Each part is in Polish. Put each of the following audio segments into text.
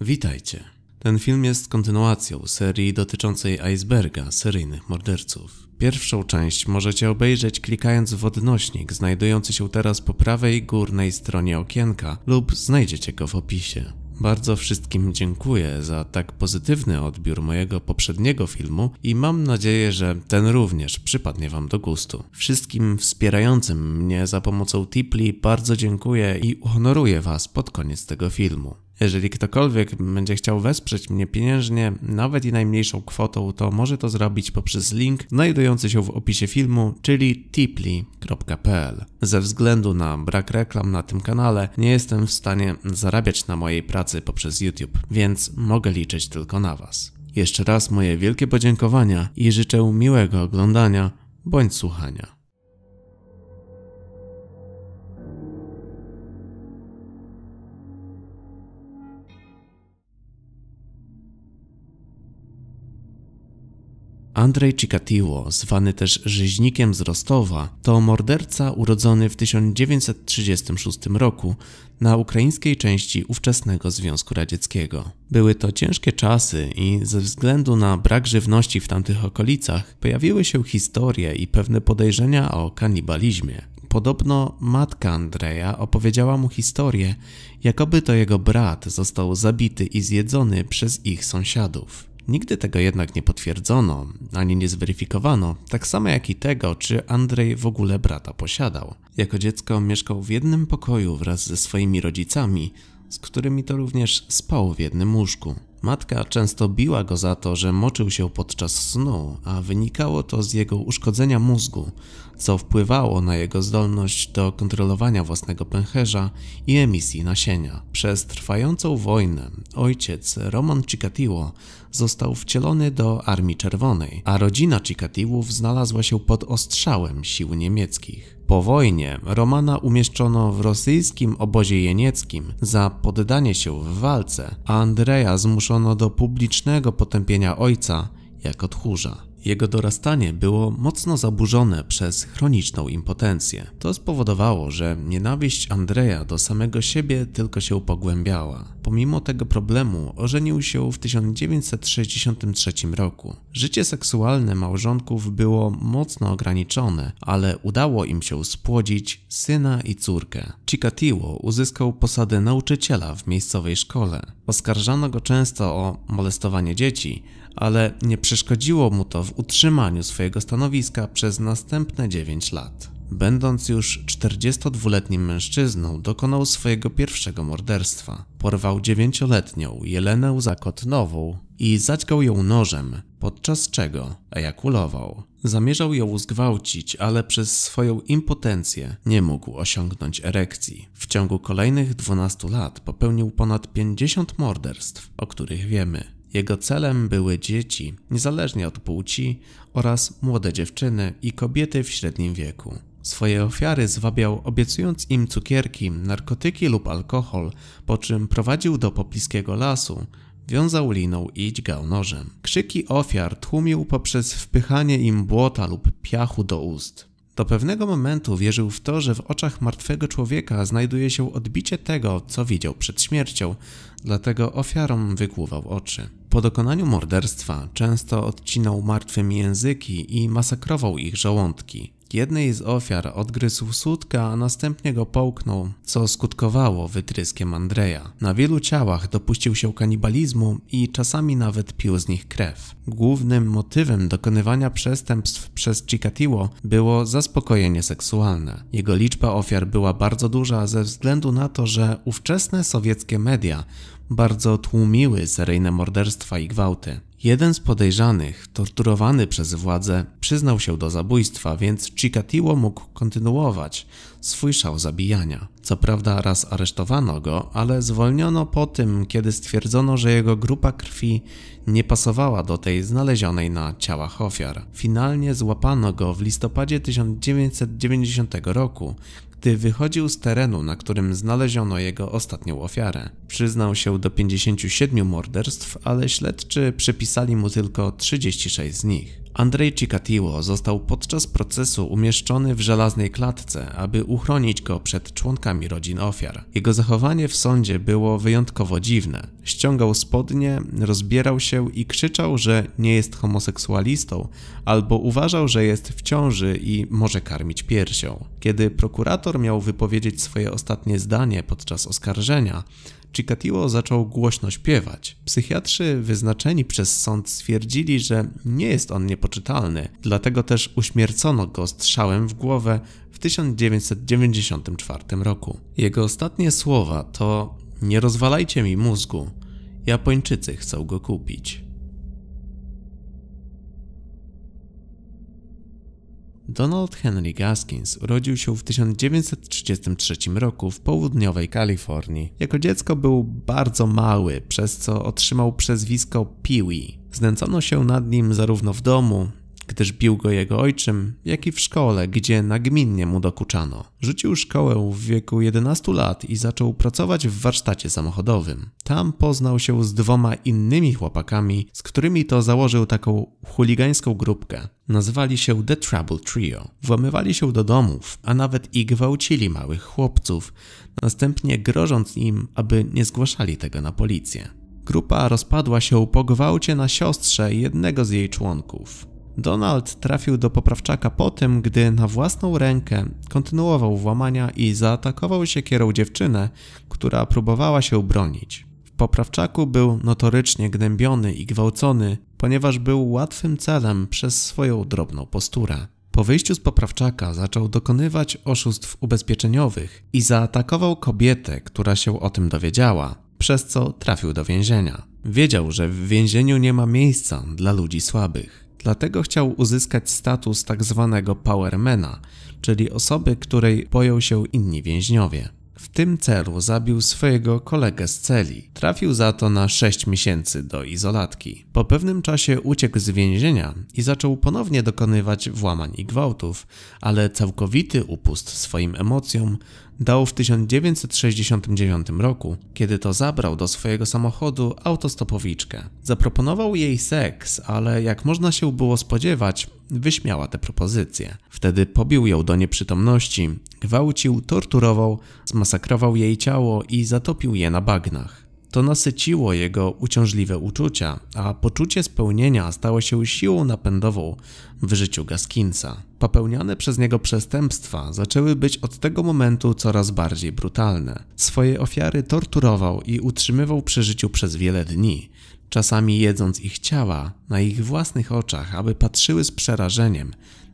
Witajcie. Ten film jest kontynuacją serii dotyczącej iceberga seryjnych morderców. Pierwszą część możecie obejrzeć klikając w odnośnik znajdujący się teraz po prawej górnej stronie okienka lub znajdziecie go w opisie. Bardzo wszystkim dziękuję za tak pozytywny odbiór mojego poprzedniego filmu i mam nadzieję, że ten również przypadnie Wam do gustu. Wszystkim wspierającym mnie za pomocą Tipli bardzo dziękuję i uhonoruję Was pod koniec tego filmu. Jeżeli ktokolwiek będzie chciał wesprzeć mnie pieniężnie, nawet i najmniejszą kwotą, to może to zrobić poprzez link znajdujący się w opisie filmu, czyli tipli.pl. Ze względu na brak reklam na tym kanale, nie jestem w stanie zarabiać na mojej pracy poprzez YouTube, więc mogę liczyć tylko na Was. Jeszcze raz moje wielkie podziękowania i życzę miłego oglądania bądź słuchania. Andrzej Cikatiło, zwany też rzeźnikiem z Rostowa, to morderca urodzony w 1936 roku na ukraińskiej części ówczesnego Związku Radzieckiego. Były to ciężkie czasy i ze względu na brak żywności w tamtych okolicach pojawiły się historie i pewne podejrzenia o kanibalizmie. Podobno matka Andrzeja opowiedziała mu historię, jakoby to jego brat został zabity i zjedzony przez ich sąsiadów. Nigdy tego jednak nie potwierdzono, ani nie zweryfikowano, tak samo jak i tego, czy Andrzej w ogóle brata posiadał. Jako dziecko mieszkał w jednym pokoju wraz ze swoimi rodzicami, z którymi to również spał w jednym łóżku. Matka często biła go za to, że moczył się podczas snu, a wynikało to z jego uszkodzenia mózgu, co wpływało na jego zdolność do kontrolowania własnego pęcherza i emisji nasienia. Przez trwającą wojnę ojciec Roman Cicatillo został wcielony do Armii Czerwonej, a rodzina Cicatiłów znalazła się pod ostrzałem sił niemieckich. Po wojnie Romana umieszczono w rosyjskim obozie jenieckim za poddanie się w walce, a Andrea zmuszono do publicznego potępienia ojca jako tchórza. Jego dorastanie było mocno zaburzone przez chroniczną impotencję. To spowodowało, że nienawiść Andrea do samego siebie tylko się pogłębiała. Pomimo tego problemu ożenił się w 1963 roku. Życie seksualne małżonków było mocno ograniczone, ale udało im się spłodzić syna i córkę. Chikatilo uzyskał posadę nauczyciela w miejscowej szkole. Oskarżano go często o molestowanie dzieci, ale nie przeszkodziło mu to w utrzymaniu swojego stanowiska przez następne 9 lat. Będąc już 42-letnim mężczyzną, dokonał swojego pierwszego morderstwa. Porwał dziewięcioletnią Jelenę Zakotnową i zaćgał ją nożem, podczas czego ejakulował. Zamierzał ją zgwałcić, ale przez swoją impotencję nie mógł osiągnąć erekcji. W ciągu kolejnych 12 lat popełnił ponad 50 morderstw, o których wiemy. Jego celem były dzieci, niezależnie od płci, oraz młode dziewczyny i kobiety w średnim wieku. Swoje ofiary zwabiał, obiecując im cukierki, narkotyki lub alkohol, po czym prowadził do pobliskiego lasu, wiązał liną i dźgał nożem. Krzyki ofiar tłumił poprzez wpychanie im błota lub piachu do ust. Do pewnego momentu wierzył w to, że w oczach martwego człowieka znajduje się odbicie tego, co widział przed śmiercią, dlatego ofiarom wykłuwał oczy. Po dokonaniu morderstwa często odcinał martwym języki i masakrował ich żołądki. Jednej z ofiar odgryzł sutka, a następnie go połknął, co skutkowało wytryskiem Andreja. Na wielu ciałach dopuścił się kanibalizmu i czasami nawet pił z nich krew. Głównym motywem dokonywania przestępstw przez Chikatilo było zaspokojenie seksualne. Jego liczba ofiar była bardzo duża ze względu na to, że ówczesne sowieckie media bardzo tłumiły seryjne morderstwa i gwałty. Jeden z podejrzanych, torturowany przez władzę, przyznał się do zabójstwa, więc Chikatilo mógł kontynuować swój szał zabijania. Co prawda raz aresztowano go, ale zwolniono po tym, kiedy stwierdzono, że jego grupa krwi nie pasowała do tej znalezionej na ciałach ofiar. Finalnie złapano go w listopadzie 1990 roku, gdy wychodził z terenu, na którym znaleziono jego ostatnią ofiarę, przyznał się do 57 morderstw, ale śledczy przypisali mu tylko 36 z nich. Andrzej Cikatiło został podczas procesu umieszczony w żelaznej klatce, aby uchronić go przed członkami rodzin ofiar. Jego zachowanie w sądzie było wyjątkowo dziwne. Ściągał spodnie, rozbierał się i krzyczał, że nie jest homoseksualistą, albo uważał, że jest w ciąży i może karmić piersią. Kiedy prokurator miał wypowiedzieć swoje ostatnie zdanie podczas oskarżenia, Chikatilo zaczął głośno śpiewać. Psychiatrzy wyznaczeni przez sąd stwierdzili, że nie jest on niepoczytalny, dlatego też uśmiercono go strzałem w głowę w 1994 roku. Jego ostatnie słowa to nie rozwalajcie mi mózgu, Japończycy chcą go kupić. Donald Henry Gaskins urodził się w 1933 roku w południowej Kalifornii. Jako dziecko był bardzo mały, przez co otrzymał przezwisko Peewee. Znęcono się nad nim zarówno w domu, gdyż bił go jego ojczym, jak i w szkole, gdzie nagminnie mu dokuczano. Rzucił szkołę w wieku 11 lat i zaczął pracować w warsztacie samochodowym. Tam poznał się z dwoma innymi chłopakami, z którymi to założył taką chuligańską grupkę. Nazywali się The Trouble Trio. Włamywali się do domów, a nawet i gwałcili małych chłopców, następnie grożąc im, aby nie zgłaszali tego na policję. Grupa rozpadła się po gwałcie na siostrze jednego z jej członków. Donald trafił do poprawczaka po tym, gdy na własną rękę kontynuował włamania i zaatakował siekierą dziewczynę, która próbowała się bronić. W poprawczaku był notorycznie gnębiony i gwałcony, ponieważ był łatwym celem przez swoją drobną posturę. Po wyjściu z poprawczaka zaczął dokonywać oszustw ubezpieczeniowych i zaatakował kobietę, która się o tym dowiedziała, przez co trafił do więzienia. Wiedział, że w więzieniu nie ma miejsca dla ludzi słabych. Dlatego chciał uzyskać status tak zwanego powermana, czyli osoby, której boją się inni więźniowie. W tym celu zabił swojego kolegę z celi. Trafił za to na 6 miesięcy do izolatki. Po pewnym czasie uciekł z więzienia i zaczął ponownie dokonywać włamań i gwałtów, ale całkowity upust swoim emocjom dał w 1969 roku, kiedy to zabrał do swojego samochodu autostopowiczkę. Zaproponował jej seks, ale jak można się było spodziewać, wyśmiała tę propozycję. Wtedy pobił ją do nieprzytomności, gwałcił, torturował, zmasakrował jej ciało i zatopił je na bagnach. To nasyciło jego uciążliwe uczucia, a poczucie spełnienia stało się siłą napędową w życiu Gaskinsa. Popełniane przez niego przestępstwa zaczęły być od tego momentu coraz bardziej brutalne. Swoje ofiary torturował i utrzymywał przy życiu przez wiele dni, czasami jedząc ich ciała na ich własnych oczach, aby patrzyły z przerażeniem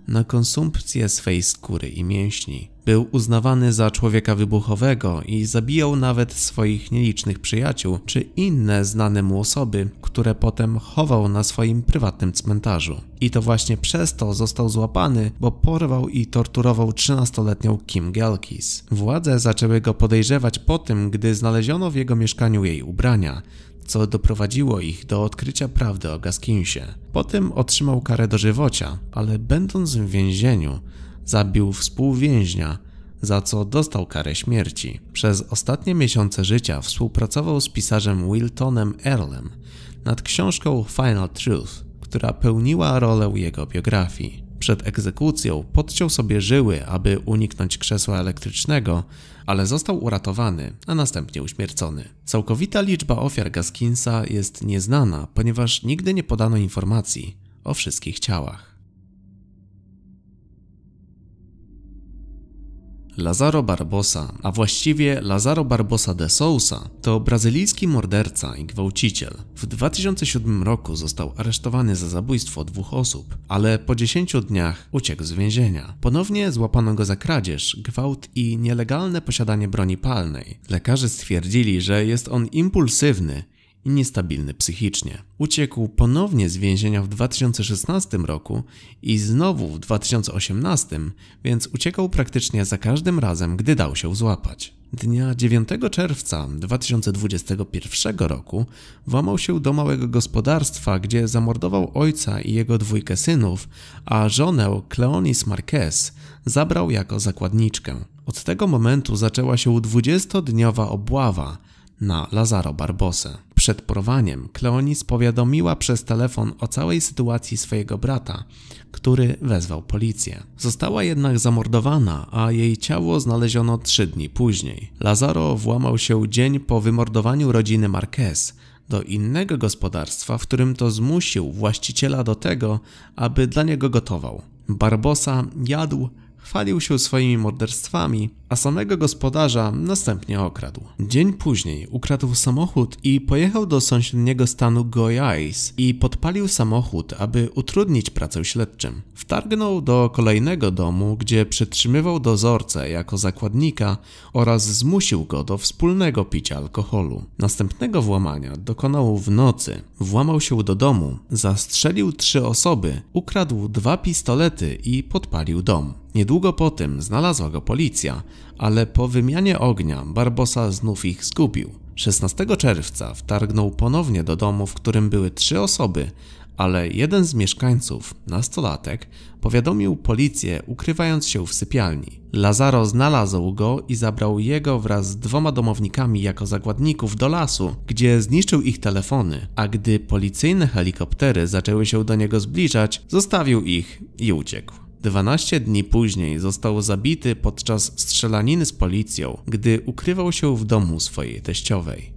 na konsumpcję swej skóry i mięśni. Był uznawany za człowieka wybuchowego i zabijał nawet swoich nielicznych przyjaciół czy inne znane mu osoby, które potem chował na swoim prywatnym cmentarzu. I to właśnie przez to został złapany, bo porwał i torturował 13-letnią Kim Gelkis. Władze zaczęły go podejrzewać po tym, gdy znaleziono w jego mieszkaniu jej ubrania, co doprowadziło ich do odkrycia prawdy o Gaskinsie. Potem otrzymał karę dożywocia, ale będąc w więzieniu, zabił współwięźnia, za co dostał karę śmierci. Przez ostatnie miesiące życia współpracował z pisarzem Wiltonem Earlem nad książką Final Truth, która pełniła rolę jego biografii. Przed egzekucją podciął sobie żyły, aby uniknąć krzesła elektrycznego, ale został uratowany, a następnie uśmiercony. Całkowita liczba ofiar Gaskinsa jest nieznana, ponieważ nigdy nie podano informacji o wszystkich ciałach. Lazaro Barbosa, a właściwie Lazaro Barbosa de Sousa, to brazylijski morderca i gwałciciel. W 2007 roku został aresztowany za zabójstwo dwóch osób, ale po 10 dniach uciekł z więzienia. Ponownie złapano go za kradzież, gwałt i nielegalne posiadanie broni palnej. Lekarze stwierdzili, że jest on impulsywny i niestabilny psychicznie. Uciekł ponownie z więzienia w 2016 roku i znowu w 2018, więc uciekał praktycznie za każdym razem, gdy dał się złapać. Dnia 9 czerwca 2021 roku włamał się do małego gospodarstwa, gdzie zamordował ojca i jego dwójkę synów, a żonę Cleonis Marquez zabrał jako zakładniczkę. Od tego momentu zaczęła się 20-dniowa obława na Lazaro Barbosę przed porwaniem Kleonis powiadomiła przez telefon o całej sytuacji swojego brata, który wezwał policję. Została jednak zamordowana, a jej ciało znaleziono trzy dni później. Lazaro włamał się dzień po wymordowaniu rodziny Marquez do innego gospodarstwa, w którym to zmusił właściciela do tego, aby dla niego gotował. Barbosa jadł chwalił się swoimi morderstwami, a samego gospodarza następnie okradł. Dzień później ukradł samochód i pojechał do sąsiedniego stanu Goiás i podpalił samochód, aby utrudnić pracę śledczym. Wtargnął do kolejnego domu, gdzie przytrzymywał dozorcę jako zakładnika oraz zmusił go do wspólnego picia alkoholu. Następnego włamania dokonał w nocy. Włamał się do domu, zastrzelił trzy osoby, ukradł dwa pistolety i podpalił dom. Niedługo po tym znalazła go policja, ale po wymianie ognia Barbosa znów ich zgubił. 16 czerwca wtargnął ponownie do domu, w którym były trzy osoby, ale jeden z mieszkańców, nastolatek, powiadomił policję, ukrywając się w sypialni. Lazaro znalazł go i zabrał jego wraz z dwoma domownikami jako zagładników do lasu, gdzie zniszczył ich telefony, a gdy policyjne helikoptery zaczęły się do niego zbliżać, zostawił ich i uciekł. 12 dni później został zabity podczas strzelaniny z policją, gdy ukrywał się w domu swojej teściowej.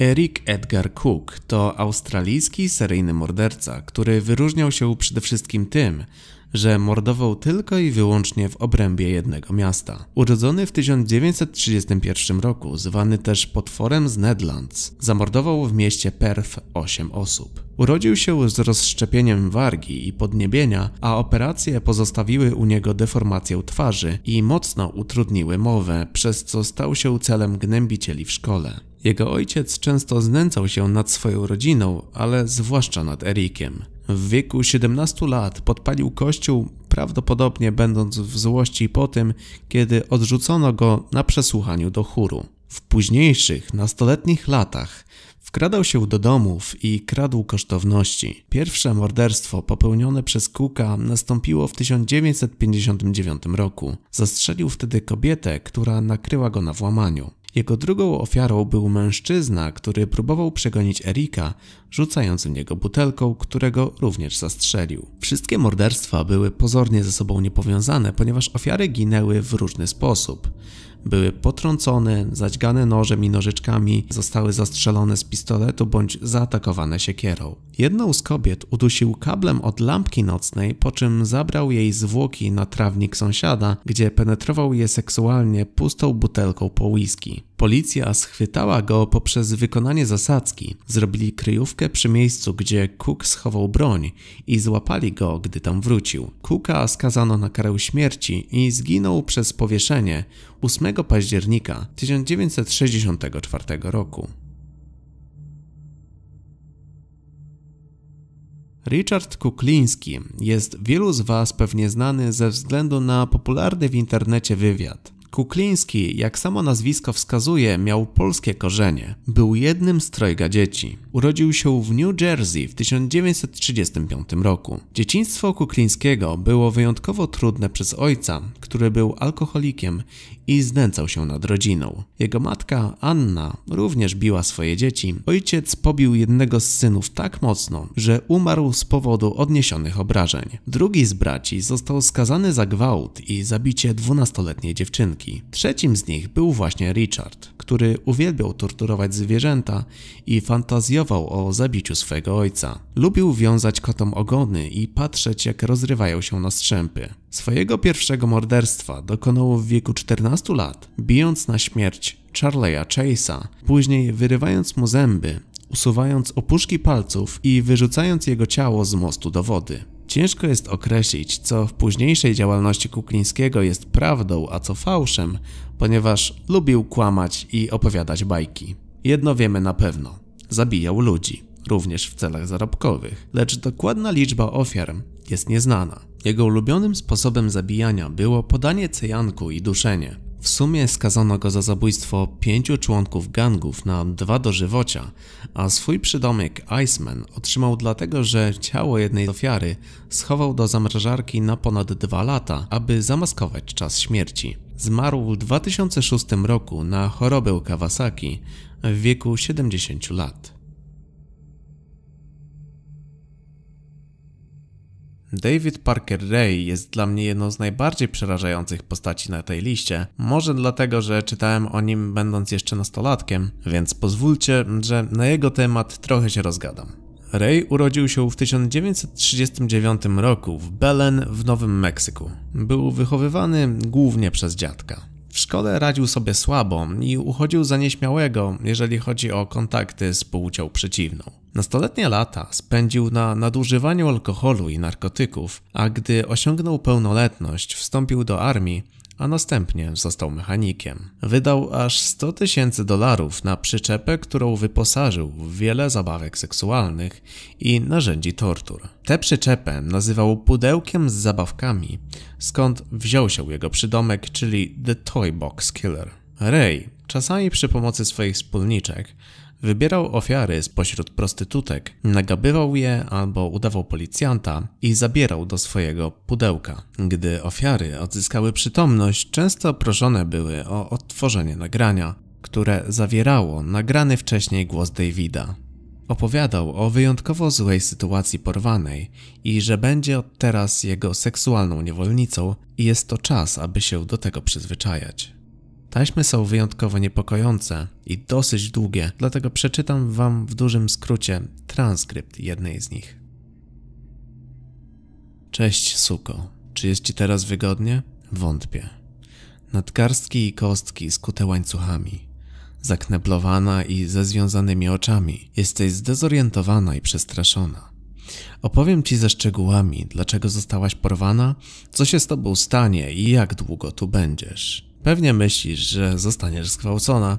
Eric Edgar Cook to australijski seryjny morderca, który wyróżniał się przede wszystkim tym, że mordował tylko i wyłącznie w obrębie jednego miasta. Urodzony w 1931 roku, zwany też potworem z Nedlands, zamordował w mieście Perth 8 osób. Urodził się z rozszczepieniem wargi i podniebienia, a operacje pozostawiły u niego deformację twarzy i mocno utrudniły mowę, przez co stał się celem gnębicieli w szkole. Jego ojciec często znęcał się nad swoją rodziną, ale zwłaszcza nad Erikiem. W wieku 17 lat podpalił kościół, prawdopodobnie będąc w złości po tym, kiedy odrzucono go na przesłuchaniu do chóru. W późniejszych, nastoletnich latach wkradał się do domów i kradł kosztowności. Pierwsze morderstwo popełnione przez Kuka nastąpiło w 1959 roku. Zastrzelił wtedy kobietę, która nakryła go na włamaniu. Jego drugą ofiarą był mężczyzna, który próbował przegonić Erika, rzucając w niego butelką, którego również zastrzelił. Wszystkie morderstwa były pozornie ze sobą niepowiązane, ponieważ ofiary ginęły w różny sposób były potrącone, zaćgane nożem i nożyczkami, zostały zastrzelone z pistoletu bądź zaatakowane siekierą. Jedną z kobiet udusił kablem od lampki nocnej, po czym zabrał jej zwłoki na trawnik sąsiada, gdzie penetrował je seksualnie pustą butelką po whisky. Policja schwytała go poprzez wykonanie zasadzki. Zrobili kryjówkę przy miejscu, gdzie Cook schował broń i złapali go, gdy tam wrócił. Cooka skazano na karę śmierci i zginął przez powieszenie 8 1 października 1964 roku. Richard Kukliński jest wielu z Was pewnie znany ze względu na popularny w internecie wywiad. Kukliński, jak samo nazwisko wskazuje, miał polskie korzenie. Był jednym z trojga dzieci. Urodził się w New Jersey w 1935 roku. Dzieciństwo Kuklińskiego było wyjątkowo trudne przez ojca, który był alkoholikiem i znęcał się nad rodziną. Jego matka, Anna, również biła swoje dzieci. Ojciec pobił jednego z synów tak mocno, że umarł z powodu odniesionych obrażeń. Drugi z braci został skazany za gwałt i zabicie dwunastoletniej dziewczynki. Trzecim z nich był właśnie Richard, który uwielbiał torturować zwierzęta i fantazjował o zabiciu swojego ojca. Lubił wiązać kotom ogony i patrzeć, jak rozrywają się na strzępy. Swojego pierwszego morderstwa morderstwa dokonało w wieku 14 lat, bijąc na śmierć Charleya Chase'a, później wyrywając mu zęby, usuwając opuszki palców i wyrzucając jego ciało z mostu do wody. Ciężko jest określić, co w późniejszej działalności Kuklińskiego jest prawdą, a co fałszem, ponieważ lubił kłamać i opowiadać bajki. Jedno wiemy na pewno: zabijał ludzi, również w celach zarobkowych, lecz dokładna liczba ofiar jest nieznana. Jego ulubionym sposobem zabijania było podanie cyjanku i duszenie. W sumie skazano go za zabójstwo pięciu członków gangów na dwa dożywocia, a swój przydomek Iceman otrzymał dlatego, że ciało jednej ofiary schował do zamrażarki na ponad dwa lata, aby zamaskować czas śmierci. Zmarł w 2006 roku na chorobę Kawasaki w wieku 70 lat. David Parker Ray jest dla mnie jedną z najbardziej przerażających postaci na tej liście. Może dlatego, że czytałem o nim będąc jeszcze nastolatkiem, więc pozwólcie, że na jego temat trochę się rozgadam. Ray urodził się w 1939 roku w Belen w Nowym Meksyku. Był wychowywany głównie przez dziadka. W szkole radził sobie słabo i uchodził za nieśmiałego, jeżeli chodzi o kontakty z płcią przeciwną. Nastoletnie lata spędził na nadużywaniu alkoholu i narkotyków, a gdy osiągnął pełnoletność, wstąpił do armii a następnie został mechanikiem. Wydał aż 100 tysięcy dolarów na przyczepę, którą wyposażył w wiele zabawek seksualnych i narzędzi tortur. Tę przyczepę nazywał pudełkiem z zabawkami, skąd wziął się jego przydomek, czyli The Toy Box Killer. Ray czasami przy pomocy swoich wspólniczek Wybierał ofiary spośród prostytutek, nagabywał je albo udawał policjanta i zabierał do swojego pudełka. Gdy ofiary odzyskały przytomność, często proszone były o odtworzenie nagrania, które zawierało nagrany wcześniej głos Davida. Opowiadał o wyjątkowo złej sytuacji porwanej i że będzie od teraz jego seksualną niewolnicą i jest to czas, aby się do tego przyzwyczajać. Taśmy są wyjątkowo niepokojące i dosyć długie, dlatego przeczytam Wam w dużym skrócie transkrypt jednej z nich. Cześć, suko. Czy jest Ci teraz wygodnie? Wątpię. Nadgarstki i kostki skute łańcuchami. Zakneblowana i ze związanymi oczami. Jesteś zdezorientowana i przestraszona. Opowiem Ci ze szczegółami, dlaczego zostałaś porwana, co się z Tobą stanie i jak długo tu będziesz. Pewnie myślisz, że zostaniesz zgwałcona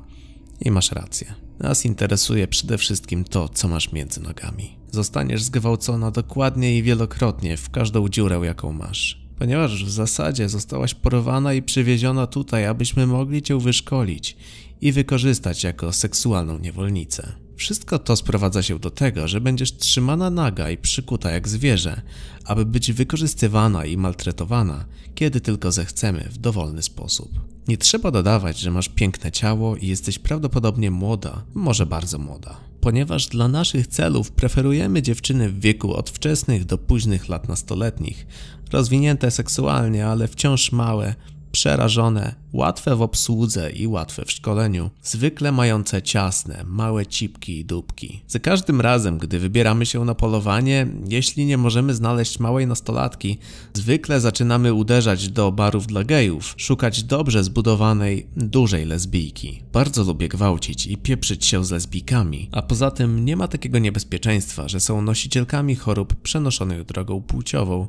i masz rację. Nas interesuje przede wszystkim to, co masz między nogami. Zostaniesz zgwałcona dokładnie i wielokrotnie w każdą dziurę, jaką masz. Ponieważ w zasadzie zostałaś porwana i przywieziona tutaj, abyśmy mogli cię wyszkolić i wykorzystać jako seksualną niewolnicę. Wszystko to sprowadza się do tego, że będziesz trzymana naga i przykuta jak zwierzę, aby być wykorzystywana i maltretowana, kiedy tylko zechcemy w dowolny sposób. Nie trzeba dodawać, że masz piękne ciało i jesteś prawdopodobnie młoda, może bardzo młoda. Ponieważ dla naszych celów preferujemy dziewczyny w wieku od wczesnych do późnych lat nastoletnich, rozwinięte seksualnie, ale wciąż małe, przerażone, łatwe w obsłudze i łatwe w szkoleniu, zwykle mające ciasne, małe cipki i dupki. Za każdym razem, gdy wybieramy się na polowanie, jeśli nie możemy znaleźć małej nastolatki, zwykle zaczynamy uderzać do barów dla gejów, szukać dobrze zbudowanej, dużej lesbijki. Bardzo lubię gwałcić i pieprzyć się z lesbijkami, a poza tym nie ma takiego niebezpieczeństwa, że są nosicielkami chorób przenoszonych drogą płciową,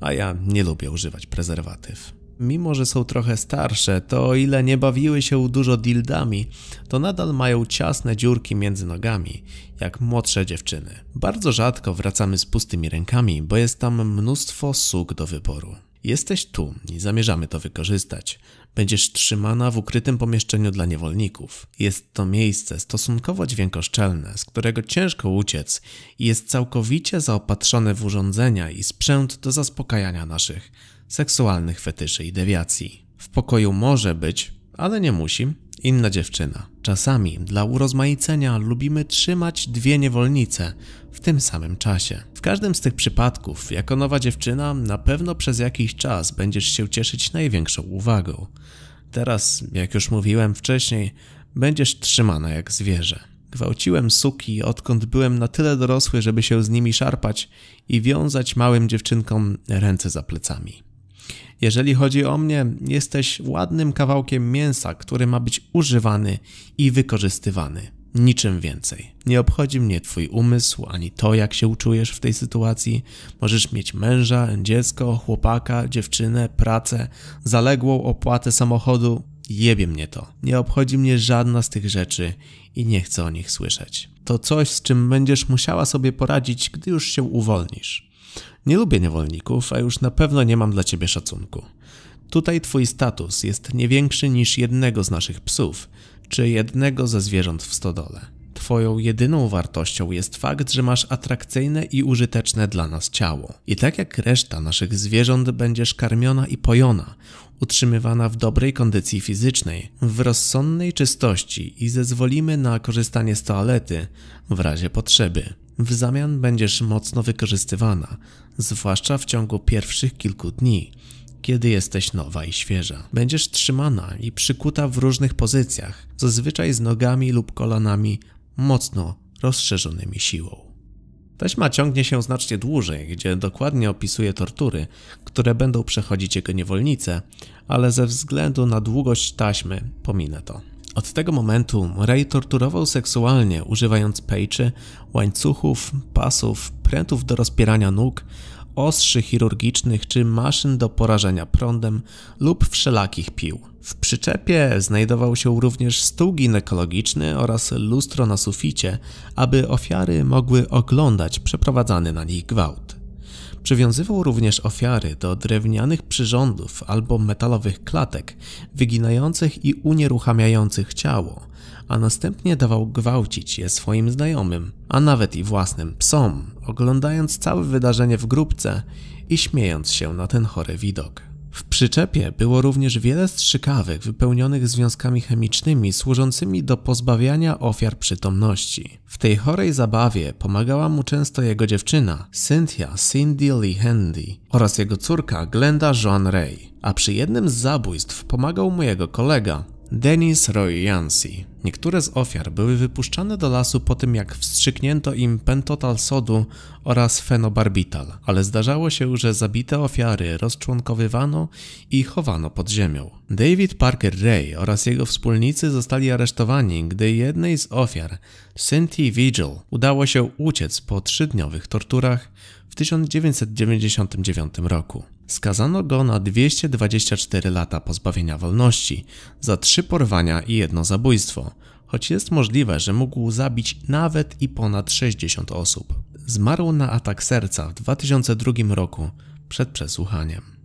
a ja nie lubię używać prezerwatyw mimo że są trochę starsze, to o ile nie bawiły się dużo dildami, to nadal mają ciasne dziurki między nogami, jak młodsze dziewczyny. Bardzo rzadko wracamy z pustymi rękami, bo jest tam mnóstwo suk do wyboru. Jesteś tu i zamierzamy to wykorzystać. Będziesz trzymana w ukrytym pomieszczeniu dla niewolników. Jest to miejsce stosunkowo dźwiękoszczelne, z którego ciężko uciec i jest całkowicie zaopatrzone w urządzenia i sprzęt do zaspokajania naszych seksualnych fetyszy i dewiacji. W pokoju może być, ale nie musi, inna dziewczyna. Czasami dla urozmaicenia lubimy trzymać dwie niewolnice w tym samym czasie. W każdym z tych przypadków, jako nowa dziewczyna, na pewno przez jakiś czas będziesz się cieszyć największą uwagą. Teraz, jak już mówiłem wcześniej, będziesz trzymana jak zwierzę. Gwałciłem suki, odkąd byłem na tyle dorosły, żeby się z nimi szarpać i wiązać małym dziewczynkom ręce za plecami. Jeżeli chodzi o mnie, jesteś ładnym kawałkiem mięsa, który ma być używany i wykorzystywany. Niczym więcej. Nie obchodzi mnie twój umysł, ani to, jak się uczujesz w tej sytuacji. Możesz mieć męża, dziecko, chłopaka, dziewczynę, pracę, zaległą opłatę samochodu. Jebie mnie to. Nie obchodzi mnie żadna z tych rzeczy i nie chcę o nich słyszeć. To coś, z czym będziesz musiała sobie poradzić, gdy już się uwolnisz. Nie lubię niewolników, a już na pewno nie mam dla ciebie szacunku. Tutaj twój status jest nie większy niż jednego z naszych psów, czy jednego ze zwierząt w stodole. Twoją jedyną wartością jest fakt, że masz atrakcyjne i użyteczne dla nas ciało. I tak jak reszta naszych zwierząt będziesz karmiona i pojona, utrzymywana w dobrej kondycji fizycznej, w rozsądnej czystości i zezwolimy na korzystanie z toalety w razie potrzeby. W zamian będziesz mocno wykorzystywana, zwłaszcza w ciągu pierwszych kilku dni, kiedy jesteś nowa i świeża. Będziesz trzymana i przykuta w różnych pozycjach, zazwyczaj z nogami lub kolanami mocno rozszerzonymi siłą. Taśma ciągnie się znacznie dłużej, gdzie dokładnie opisuje tortury, które będą przechodzić jego niewolnice, ale ze względu na długość taśmy pominę to. Od tego momentu Ray torturował seksualnie, używając pejczy, łańcuchów, pasów, prętów do rozpierania nóg, ostrzy chirurgicznych czy maszyn do porażenia prądem lub wszelakich pił. W przyczepie znajdował się również stół ginekologiczny oraz lustro na suficie, aby ofiary mogły oglądać przeprowadzany na nich gwałt. Przywiązywał również ofiary do drewnianych przyrządów albo metalowych klatek, wyginających i unieruchamiających ciało, a następnie dawał gwałcić je swoim znajomym, a nawet i własnym psom, oglądając całe wydarzenie w grupce i śmiejąc się na ten chory widok. W przyczepie było również wiele strzykawek wypełnionych związkami chemicznymi służącymi do pozbawiania ofiar przytomności. W tej chorej zabawie pomagała mu często jego dziewczyna, Cynthia Cindy Lee Handy oraz jego córka Glenda Joan Ray, a przy jednym z zabójstw pomagał mu jego kolega, Denis Roy Yancy. Niektóre z ofiar były wypuszczane do lasu po tym, jak wstrzyknięto im pentotal sodu oraz fenobarbital, ale zdarzało się, że zabite ofiary rozczłonkowywano i chowano pod ziemią. David Parker Ray oraz jego wspólnicy zostali aresztowani, gdy jednej z ofiar, Cynthia Vigil, udało się uciec po trzydniowych torturach, w 1999 roku. Skazano go na 224 lata pozbawienia wolności za trzy porwania i jedno zabójstwo, choć jest możliwe, że mógł zabić nawet i ponad 60 osób. Zmarł na atak serca w 2002 roku przed przesłuchaniem.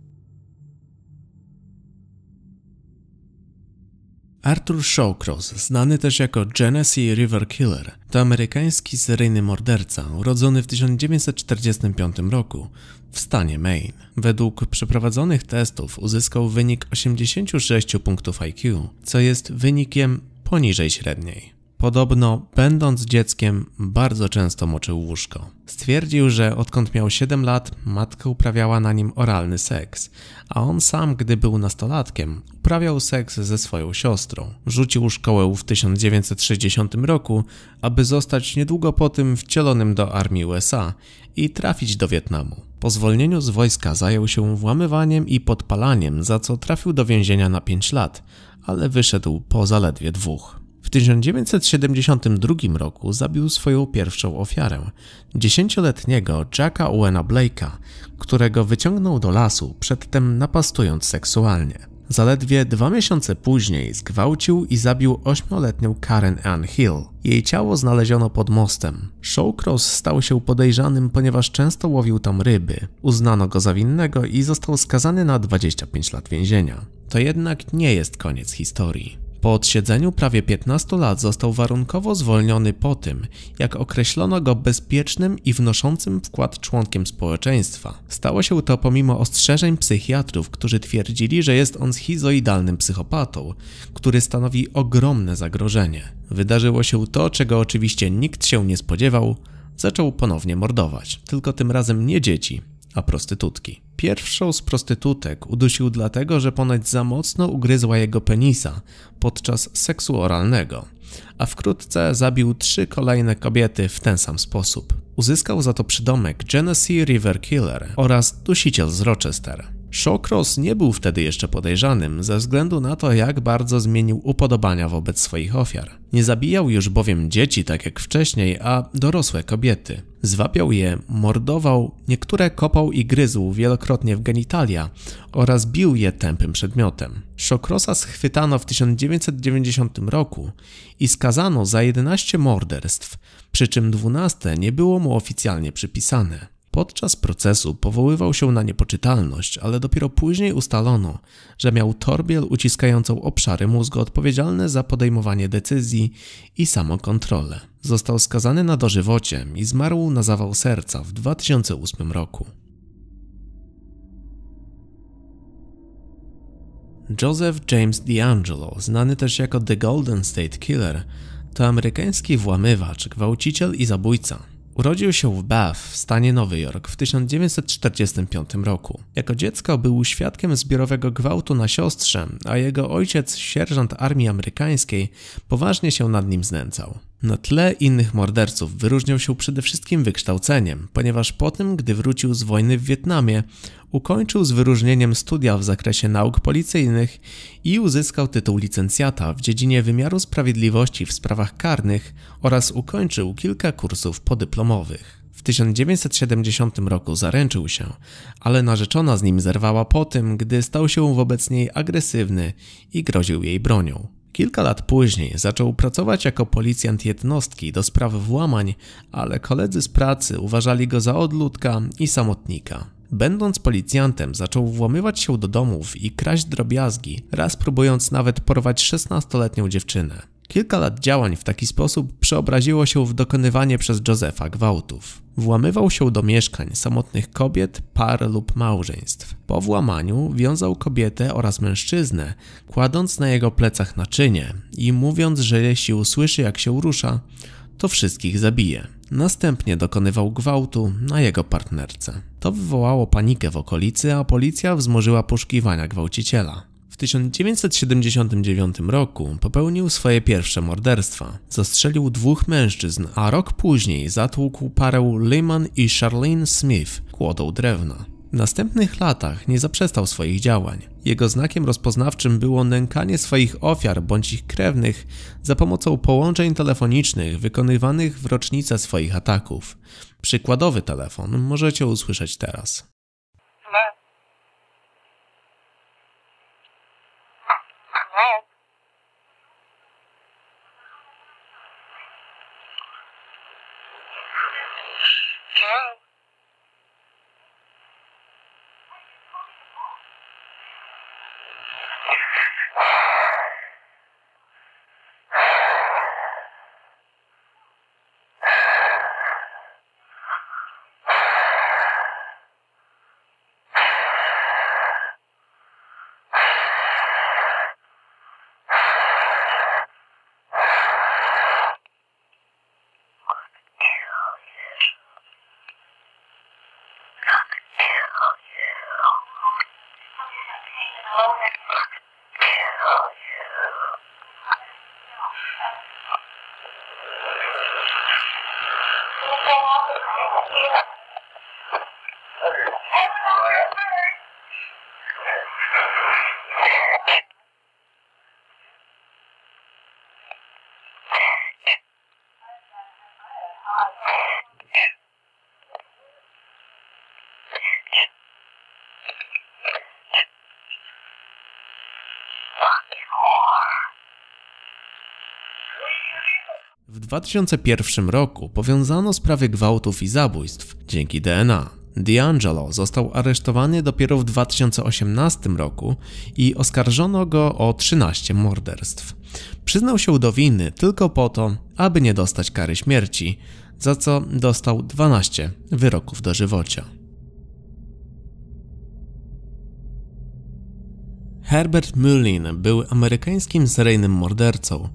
Arthur Shawcross, znany też jako Genesee River Killer, to amerykański seryjny morderca urodzony w 1945 roku w stanie Maine. Według przeprowadzonych testów uzyskał wynik 86 punktów IQ, co jest wynikiem poniżej średniej. Podobno, będąc dzieckiem, bardzo często moczył łóżko. Stwierdził, że odkąd miał 7 lat, matka uprawiała na nim oralny seks, a on sam, gdy był nastolatkiem, uprawiał seks ze swoją siostrą. Rzucił szkołę w 1960 roku, aby zostać niedługo po tym wcielonym do armii USA i trafić do Wietnamu. Po zwolnieniu z wojska zajął się włamywaniem i podpalaniem, za co trafił do więzienia na 5 lat, ale wyszedł po zaledwie dwóch. W 1972 roku zabił swoją pierwszą ofiarę, dziesięcioletniego Jacka Owena Blake'a, którego wyciągnął do lasu, przedtem napastując seksualnie. Zaledwie dwa miesiące później zgwałcił i zabił ośmioletnią Karen Ann Hill. Jej ciało znaleziono pod mostem. Shawcross stał się podejrzanym, ponieważ często łowił tam ryby. Uznano go za winnego i został skazany na 25 lat więzienia. To jednak nie jest koniec historii. Po odsiedzeniu prawie 15 lat został warunkowo zwolniony po tym, jak określono go bezpiecznym i wnoszącym wkład członkiem społeczeństwa. Stało się to pomimo ostrzeżeń psychiatrów, którzy twierdzili, że jest on schizoidalnym psychopatą, który stanowi ogromne zagrożenie. Wydarzyło się to, czego oczywiście nikt się nie spodziewał, zaczął ponownie mordować, tylko tym razem nie dzieci, a prostytutki. Pierwszą z prostytutek udusił dlatego, że ponoć za mocno ugryzła jego penisa podczas seksu oralnego, a wkrótce zabił trzy kolejne kobiety w ten sam sposób. Uzyskał za to przydomek Genesee River Killer oraz dusiciel z Rochester. Shawcross nie był wtedy jeszcze podejrzanym ze względu na to, jak bardzo zmienił upodobania wobec swoich ofiar. Nie zabijał już bowiem dzieci tak jak wcześniej, a dorosłe kobiety. Zwapiał je, mordował, niektóre kopał i gryzł wielokrotnie w genitalia oraz bił je tępym przedmiotem. Shawcrossa schwytano w 1990 roku i skazano za 11 morderstw, przy czym 12 nie było mu oficjalnie przypisane. Podczas procesu powoływał się na niepoczytalność, ale dopiero później ustalono, że miał torbiel uciskającą obszary mózgu odpowiedzialne za podejmowanie decyzji i samokontrolę. Został skazany na dożywocie i zmarł na zawał serca w 2008 roku. Joseph James D'Angelo, znany też jako The Golden State Killer, to amerykański włamywacz, gwałciciel i zabójca, Urodził się w Bath w stanie Nowy Jork w 1945 roku. Jako dziecko był świadkiem zbiorowego gwałtu na siostrze, a jego ojciec, sierżant armii amerykańskiej, poważnie się nad nim znęcał. Na tle innych morderców wyróżniał się przede wszystkim wykształceniem, ponieważ po tym, gdy wrócił z wojny w Wietnamie, ukończył z wyróżnieniem studia w zakresie nauk policyjnych i uzyskał tytuł licencjata w dziedzinie wymiaru sprawiedliwości w sprawach karnych oraz ukończył kilka kursów podyplomowych. W 1970 roku zaręczył się, ale narzeczona z nim zerwała po tym, gdy stał się wobec niej agresywny i groził jej bronią. Kilka lat później zaczął pracować jako policjant jednostki do spraw włamań, ale koledzy z pracy uważali go za odludka i samotnika. Będąc policjantem, zaczął włamywać się do domów i kraść drobiazgi, raz próbując nawet porwać 16-letnią dziewczynę. Kilka lat działań w taki sposób przeobraziło się w dokonywanie przez Josefa gwałtów. Włamywał się do mieszkań samotnych kobiet, par lub małżeństw. Po włamaniu wiązał kobietę oraz mężczyznę, kładąc na jego plecach naczynie i mówiąc, że jeśli usłyszy jak się rusza, to wszystkich zabije. Następnie dokonywał gwałtu na jego partnerce. To wywołało panikę w okolicy, a policja wzmożyła poszukiwania gwałciciela. W 1979 roku popełnił swoje pierwsze morderstwa. Zastrzelił dwóch mężczyzn, a rok później zatłukł parę Lehman i Charlene Smith kłodą drewna. W następnych latach nie zaprzestał swoich działań. Jego znakiem rozpoznawczym było nękanie swoich ofiar bądź ich krewnych za pomocą połączeń telefonicznych wykonywanych w rocznicę swoich ataków. Przykładowy telefon możecie usłyszeć teraz. 2001 roku powiązano sprawę gwałtów i zabójstw dzięki DNA. D'Angelo został aresztowany dopiero w 2018 roku i oskarżono go o 13 morderstw. Przyznał się do winy tylko po to, aby nie dostać kary śmierci, za co dostał 12 wyroków dożywocia. Herbert Mullin był amerykańskim seryjnym mordercą,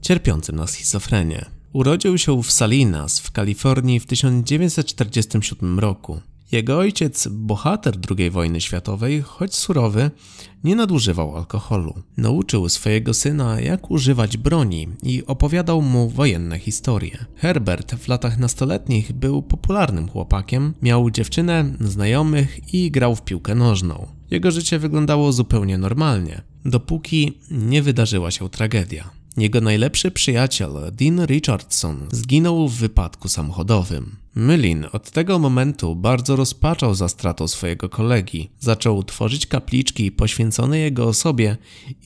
cierpiącym na schizofrenię. Urodził się w Salinas w Kalifornii w 1947 roku. Jego ojciec, bohater II wojny światowej, choć surowy, nie nadużywał alkoholu. Nauczył swojego syna, jak używać broni i opowiadał mu wojenne historie. Herbert w latach nastoletnich był popularnym chłopakiem, miał dziewczynę, znajomych i grał w piłkę nożną. Jego życie wyglądało zupełnie normalnie, dopóki nie wydarzyła się tragedia. Jego najlepszy przyjaciel, Dean Richardson, zginął w wypadku samochodowym. Mylin od tego momentu bardzo rozpaczał za stratą swojego kolegi. Zaczął tworzyć kapliczki poświęcone jego osobie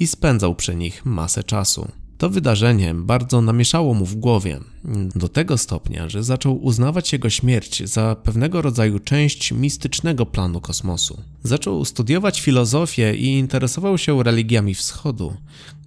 i spędzał przy nich masę czasu. To wydarzenie bardzo namieszało mu w głowie, mm, do tego stopnia, że zaczął uznawać jego śmierć za pewnego rodzaju część mistycznego planu kosmosu. Zaczął studiować filozofię i interesował się religiami wschodu,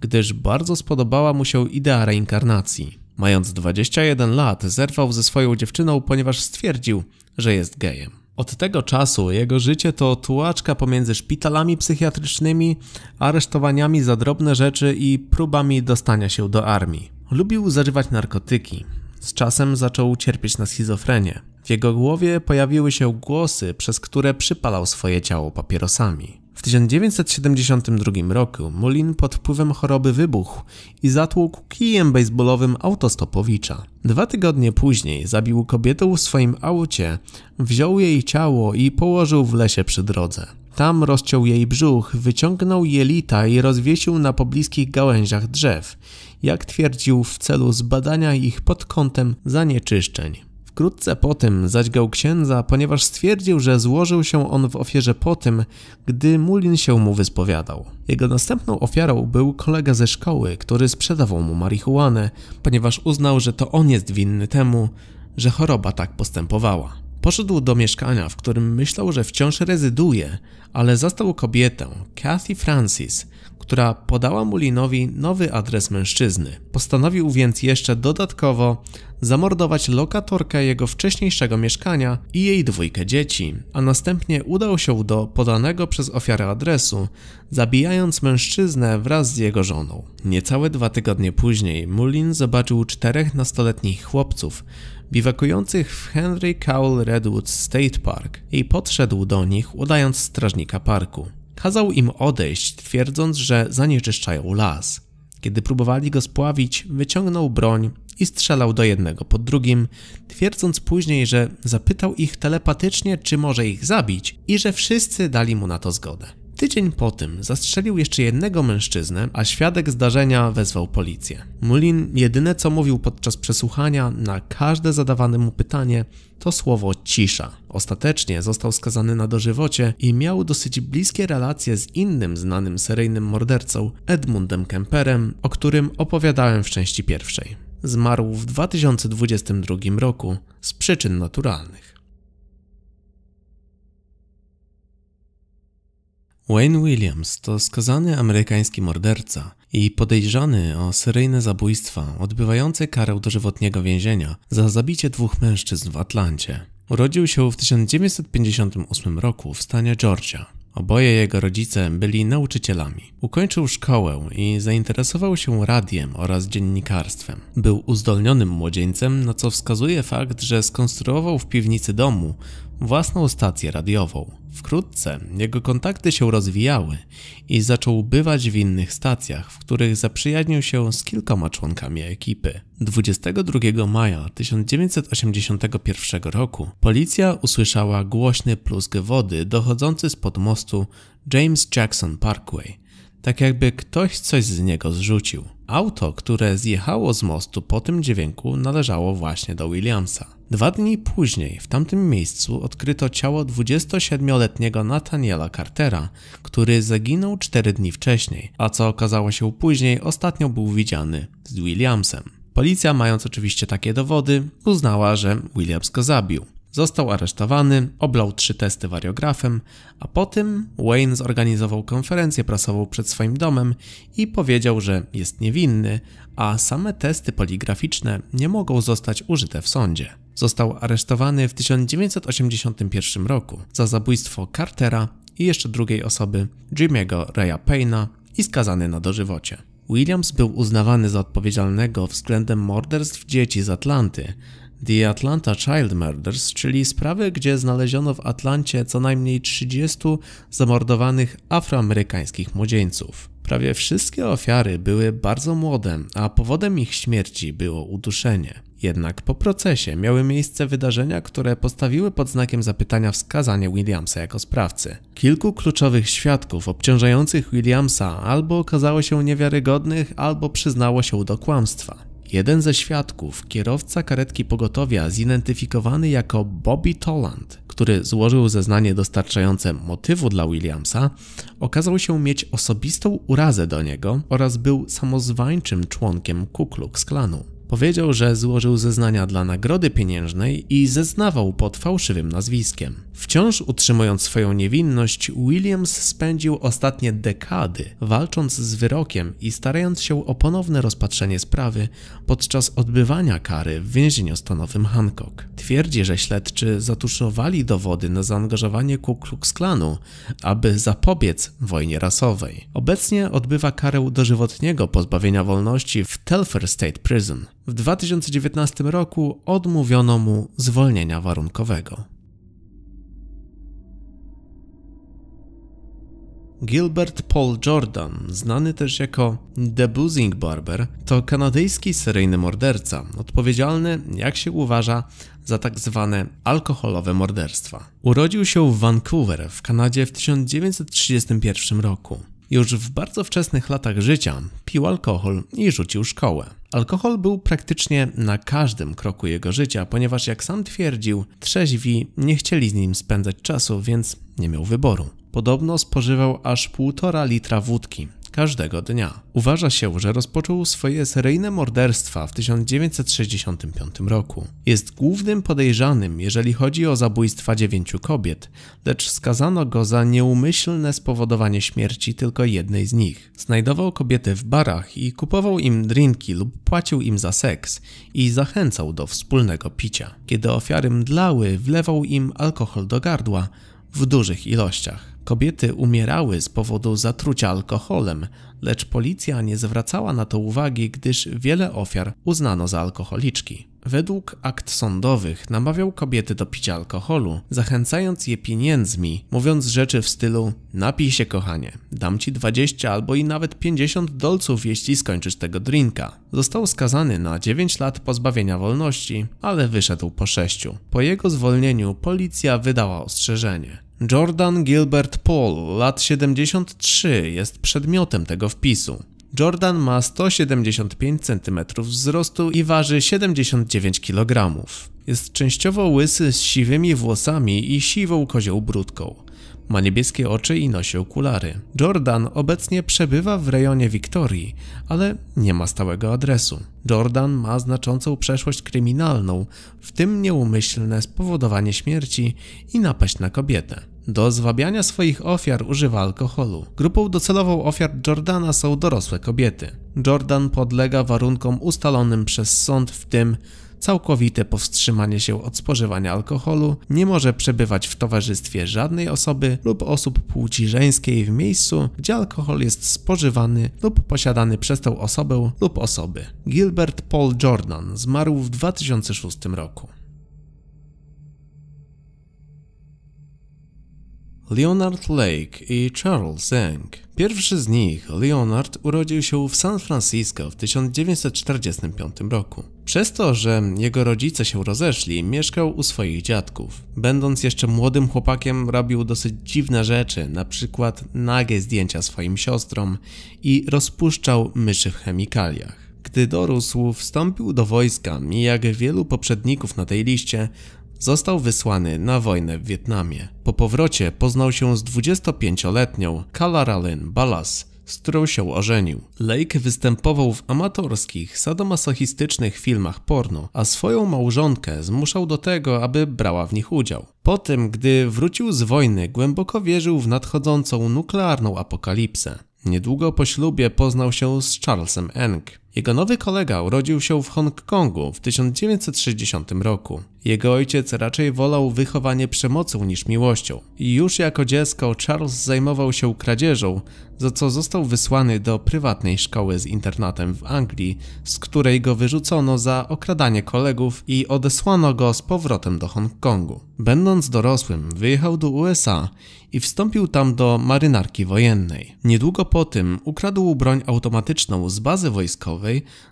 gdyż bardzo spodobała mu się idea reinkarnacji. Mając 21 lat, zerwał ze swoją dziewczyną, ponieważ stwierdził, że jest gejem. Od tego czasu jego życie to tułaczka pomiędzy szpitalami psychiatrycznymi, aresztowaniami za drobne rzeczy i próbami dostania się do armii. Lubił zażywać narkotyki. Z czasem zaczął cierpieć na schizofrenię. W jego głowie pojawiły się głosy, przez które przypalał swoje ciało papierosami. W 1972 roku Mulin pod wpływem choroby wybuchł i zatłukł kijem baseballowym autostopowicza. Dwa tygodnie później zabił kobietę w swoim aucie, wziął jej ciało i położył w lesie przy drodze. Tam rozciął jej brzuch, wyciągnął jelita i rozwiesił na pobliskich gałęziach drzew, jak twierdził w celu zbadania ich pod kątem zanieczyszczeń. Wkrótce potem zaćgał księdza, ponieważ stwierdził, że złożył się on w ofierze po tym, gdy Mulin się mu wyspowiadał. Jego następną ofiarą był kolega ze szkoły, który sprzedawał mu marihuanę, ponieważ uznał, że to on jest winny temu, że choroba tak postępowała. Poszedł do mieszkania, w którym myślał, że wciąż rezyduje, ale zastał kobietę, Kathy Francis, która podała Mulinowi nowy adres mężczyzny. Postanowił więc jeszcze dodatkowo zamordować lokatorkę jego wcześniejszego mieszkania i jej dwójkę dzieci, a następnie udał się do podanego przez ofiarę adresu, zabijając mężczyznę wraz z jego żoną. Niecałe dwa tygodnie później Mulin zobaczył czterech nastoletnich chłopców, biwakujących w Henry Cowell Redwood State Park i podszedł do nich, udając strażnika parku. Kazał im odejść, twierdząc, że zanieczyszczają las. Kiedy próbowali go spławić, wyciągnął broń i strzelał do jednego pod drugim, twierdząc później, że zapytał ich telepatycznie, czy może ich zabić i że wszyscy dali mu na to zgodę. Tydzień po tym zastrzelił jeszcze jednego mężczyznę, a świadek zdarzenia wezwał policję. Mulin jedyne co mówił podczas przesłuchania na każde zadawane mu pytanie to słowo cisza. Ostatecznie został skazany na dożywocie i miał dosyć bliskie relacje z innym znanym seryjnym mordercą, Edmundem Kemperem, o którym opowiadałem w części pierwszej. Zmarł w 2022 roku z przyczyn naturalnych. Wayne Williams to skazany amerykański morderca i podejrzany o seryjne zabójstwa, odbywające karę dożywotniego więzienia za zabicie dwóch mężczyzn w Atlancie. Urodził się w 1958 roku w stanie Georgia. Oboje jego rodzice byli nauczycielami. Ukończył szkołę i zainteresował się radiem oraz dziennikarstwem. Był uzdolnionym młodzieńcem, na co wskazuje fakt, że skonstruował w piwnicy domu własną stację radiową. Wkrótce jego kontakty się rozwijały i zaczął bywać w innych stacjach, w których zaprzyjaźnił się z kilkoma członkami ekipy. 22 maja 1981 roku policja usłyszała głośny plusk wody dochodzący spod mostu James Jackson Parkway, tak jakby ktoś coś z niego zrzucił. Auto, które zjechało z mostu po tym dźwięku, należało właśnie do Williamsa. Dwa dni później w tamtym miejscu odkryto ciało 27-letniego Nathaniela Cartera, który zaginął 4 dni wcześniej, a co okazało się później, ostatnio był widziany z Williamsem. Policja, mając oczywiście takie dowody, uznała, że Williams go zabił. Został aresztowany, oblał trzy testy wariografem, a po tym Wayne zorganizował konferencję prasową przed swoim domem i powiedział, że jest niewinny, a same testy poligraficzne nie mogą zostać użyte w sądzie. Został aresztowany w 1981 roku za zabójstwo Cartera i jeszcze drugiej osoby, Jimmy'ego Raya Payne'a i skazany na dożywocie. Williams był uznawany za odpowiedzialnego względem morderstw dzieci z Atlanty, The Atlanta Child Murders, czyli sprawy, gdzie znaleziono w Atlancie co najmniej 30 zamordowanych afroamerykańskich młodzieńców. Prawie wszystkie ofiary były bardzo młode, a powodem ich śmierci było uduszenie. Jednak po procesie miały miejsce wydarzenia, które postawiły pod znakiem zapytania wskazanie Williamsa jako sprawcy. Kilku kluczowych świadków obciążających Williamsa albo okazało się niewiarygodnych, albo przyznało się do kłamstwa. Jeden ze świadków, kierowca karetki pogotowia zidentyfikowany jako Bobby Toland, który złożył zeznanie dostarczające motywu dla Williamsa, okazał się mieć osobistą urazę do niego oraz był samozwańczym członkiem Ku Klux Klanu. Powiedział, że złożył zeznania dla nagrody pieniężnej i zeznawał pod fałszywym nazwiskiem. Wciąż utrzymując swoją niewinność, Williams spędził ostatnie dekady walcząc z wyrokiem i starając się o ponowne rozpatrzenie sprawy podczas odbywania kary w więzieniu stanowym Hancock. Twierdzi, że śledczy zatuszowali dowody na zaangażowanie Ku Klux Klanu, aby zapobiec wojnie rasowej. Obecnie odbywa karę dożywotniego pozbawienia wolności w Telfer State Prison w 2019 roku odmówiono mu zwolnienia warunkowego. Gilbert Paul Jordan, znany też jako The Boozing Barber, to kanadyjski seryjny morderca, odpowiedzialny, jak się uważa, za tak zwane alkoholowe morderstwa. Urodził się w Vancouver w Kanadzie w 1931 roku. Już w bardzo wczesnych latach życia pił alkohol i rzucił szkołę. Alkohol był praktycznie na każdym kroku jego życia, ponieważ jak sam twierdził, trzeźwi nie chcieli z nim spędzać czasu, więc nie miał wyboru. Podobno spożywał aż półtora litra wódki, każdego dnia. Uważa się, że rozpoczął swoje seryjne morderstwa w 1965 roku. Jest głównym podejrzanym, jeżeli chodzi o zabójstwa dziewięciu kobiet, lecz skazano go za nieumyślne spowodowanie śmierci tylko jednej z nich. Znajdował kobiety w barach i kupował im drinki lub płacił im za seks i zachęcał do wspólnego picia. Kiedy ofiary mdlały, wlewał im alkohol do gardła, w dużych ilościach. Kobiety umierały z powodu zatrucia alkoholem, lecz policja nie zwracała na to uwagi, gdyż wiele ofiar uznano za alkoholiczki. Według akt sądowych namawiał kobiety do picia alkoholu, zachęcając je pieniędzmi, mówiąc rzeczy w stylu napij się kochanie, dam ci 20 albo i nawet 50 dolców jeśli skończysz tego drinka. Został skazany na 9 lat pozbawienia wolności, ale wyszedł po 6. Po jego zwolnieniu policja wydała ostrzeżenie. Jordan Gilbert Paul, lat 73, jest przedmiotem tego wpisu. Jordan ma 175 cm wzrostu i waży 79 kg. Jest częściowo łysy z siwymi włosami i siwą kozią brudką. Ma niebieskie oczy i nosi okulary. Jordan obecnie przebywa w rejonie Wiktorii, ale nie ma stałego adresu. Jordan ma znaczącą przeszłość kryminalną, w tym nieumyślne spowodowanie śmierci i napaść na kobietę. Do zwabiania swoich ofiar używa alkoholu. Grupą docelową ofiar Jordana są dorosłe kobiety. Jordan podlega warunkom ustalonym przez sąd, w tym całkowite powstrzymanie się od spożywania alkoholu, nie może przebywać w towarzystwie żadnej osoby lub osób płci żeńskiej w miejscu, gdzie alkohol jest spożywany lub posiadany przez tę osobę lub osoby. Gilbert Paul Jordan zmarł w 2006 roku. Leonard Lake i Charles Zeng. Pierwszy z nich, Leonard, urodził się w San Francisco w 1945 roku. Przez to, że jego rodzice się rozeszli, mieszkał u swoich dziadków. Będąc jeszcze młodym chłopakiem, robił dosyć dziwne rzeczy, na przykład nagie zdjęcia swoim siostrom i rozpuszczał myszy w chemikaliach. Gdy dorósł, wstąpił do wojska i jak wielu poprzedników na tej liście, Został wysłany na wojnę w Wietnamie. Po powrocie poznał się z 25-letnią Kalaralyn Balas, z którą się ożenił. Lake występował w amatorskich, sadomasochistycznych filmach porno, a swoją małżonkę zmuszał do tego, aby brała w nich udział. Po tym, gdy wrócił z wojny, głęboko wierzył w nadchodzącą nuklearną apokalipsę. Niedługo po ślubie poznał się z Charlesem Eng, jego nowy kolega urodził się w Hongkongu w 1960 roku. Jego ojciec raczej wolał wychowanie przemocą niż miłością i już jako dziecko Charles zajmował się kradzieżą, za co został wysłany do prywatnej szkoły z internatem w Anglii, z której go wyrzucono za okradanie kolegów i odesłano go z powrotem do Hongkongu. Będąc dorosłym, wyjechał do USA i wstąpił tam do marynarki wojennej. Niedługo po tym ukradł broń automatyczną z bazy wojskowej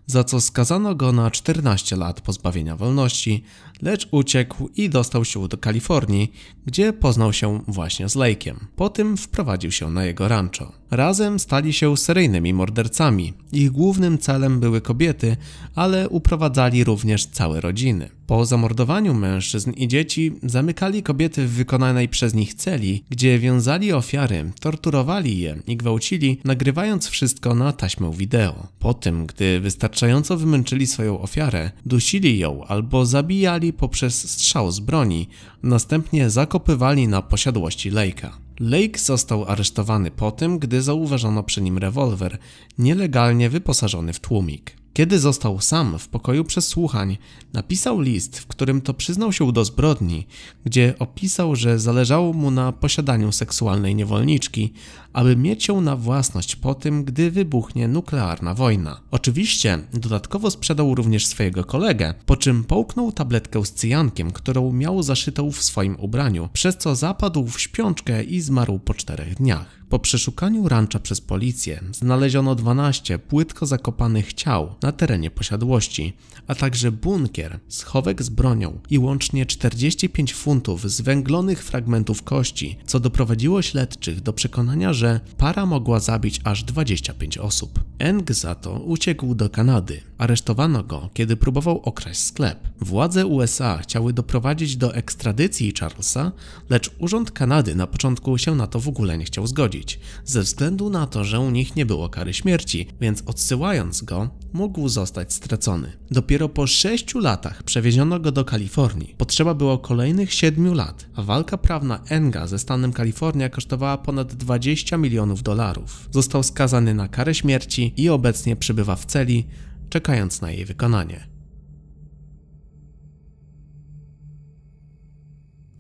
za co skazano go na 14 lat pozbawienia wolności, lecz uciekł i dostał się do Kalifornii, gdzie poznał się właśnie z lejkiem. Po tym wprowadził się na jego rancho. Razem stali się seryjnymi mordercami. Ich głównym celem były kobiety, ale uprowadzali również całe rodziny. Po zamordowaniu mężczyzn i dzieci zamykali kobiety w wykonanej przez nich celi, gdzie wiązali ofiary, torturowali je i gwałcili, nagrywając wszystko na taśmę wideo. Po tym, gdy wystarczająco wymęczyli swoją ofiarę, dusili ją albo zabijali poprzez strzał z broni, następnie zakopywali na posiadłości Lake'a. Lake został aresztowany po tym, gdy zauważono przy nim rewolwer, nielegalnie wyposażony w tłumik. Kiedy został sam w pokoju przesłuchań, napisał list, w którym to przyznał się do zbrodni, gdzie opisał, że zależało mu na posiadaniu seksualnej niewolniczki, aby mieć ją na własność po tym, gdy wybuchnie nuklearna wojna. Oczywiście dodatkowo sprzedał również swojego kolegę, po czym połknął tabletkę z cyjankiem, którą miał zaszytą w swoim ubraniu, przez co zapadł w śpiączkę i zmarł po czterech dniach. Po przeszukaniu rancza przez policję znaleziono 12 płytko zakopanych ciał na terenie posiadłości, a także bunkier, schowek z bronią i łącznie 45 funtów zwęglonych fragmentów kości, co doprowadziło śledczych do przekonania, że że para mogła zabić aż 25 osób. Eng za to uciekł do Kanady. Aresztowano go, kiedy próbował okraść sklep. Władze USA chciały doprowadzić do ekstradycji Charlesa, lecz Urząd Kanady na początku się na to w ogóle nie chciał zgodzić, ze względu na to, że u nich nie było kary śmierci, więc odsyłając go, mógł zostać stracony. Dopiero po sześciu latach przewieziono go do Kalifornii. Potrzeba było kolejnych siedmiu lat, a walka prawna Enga ze stanem Kalifornia kosztowała ponad 20 milionów dolarów. Został skazany na karę śmierci i obecnie przebywa w celi, czekając na jej wykonanie.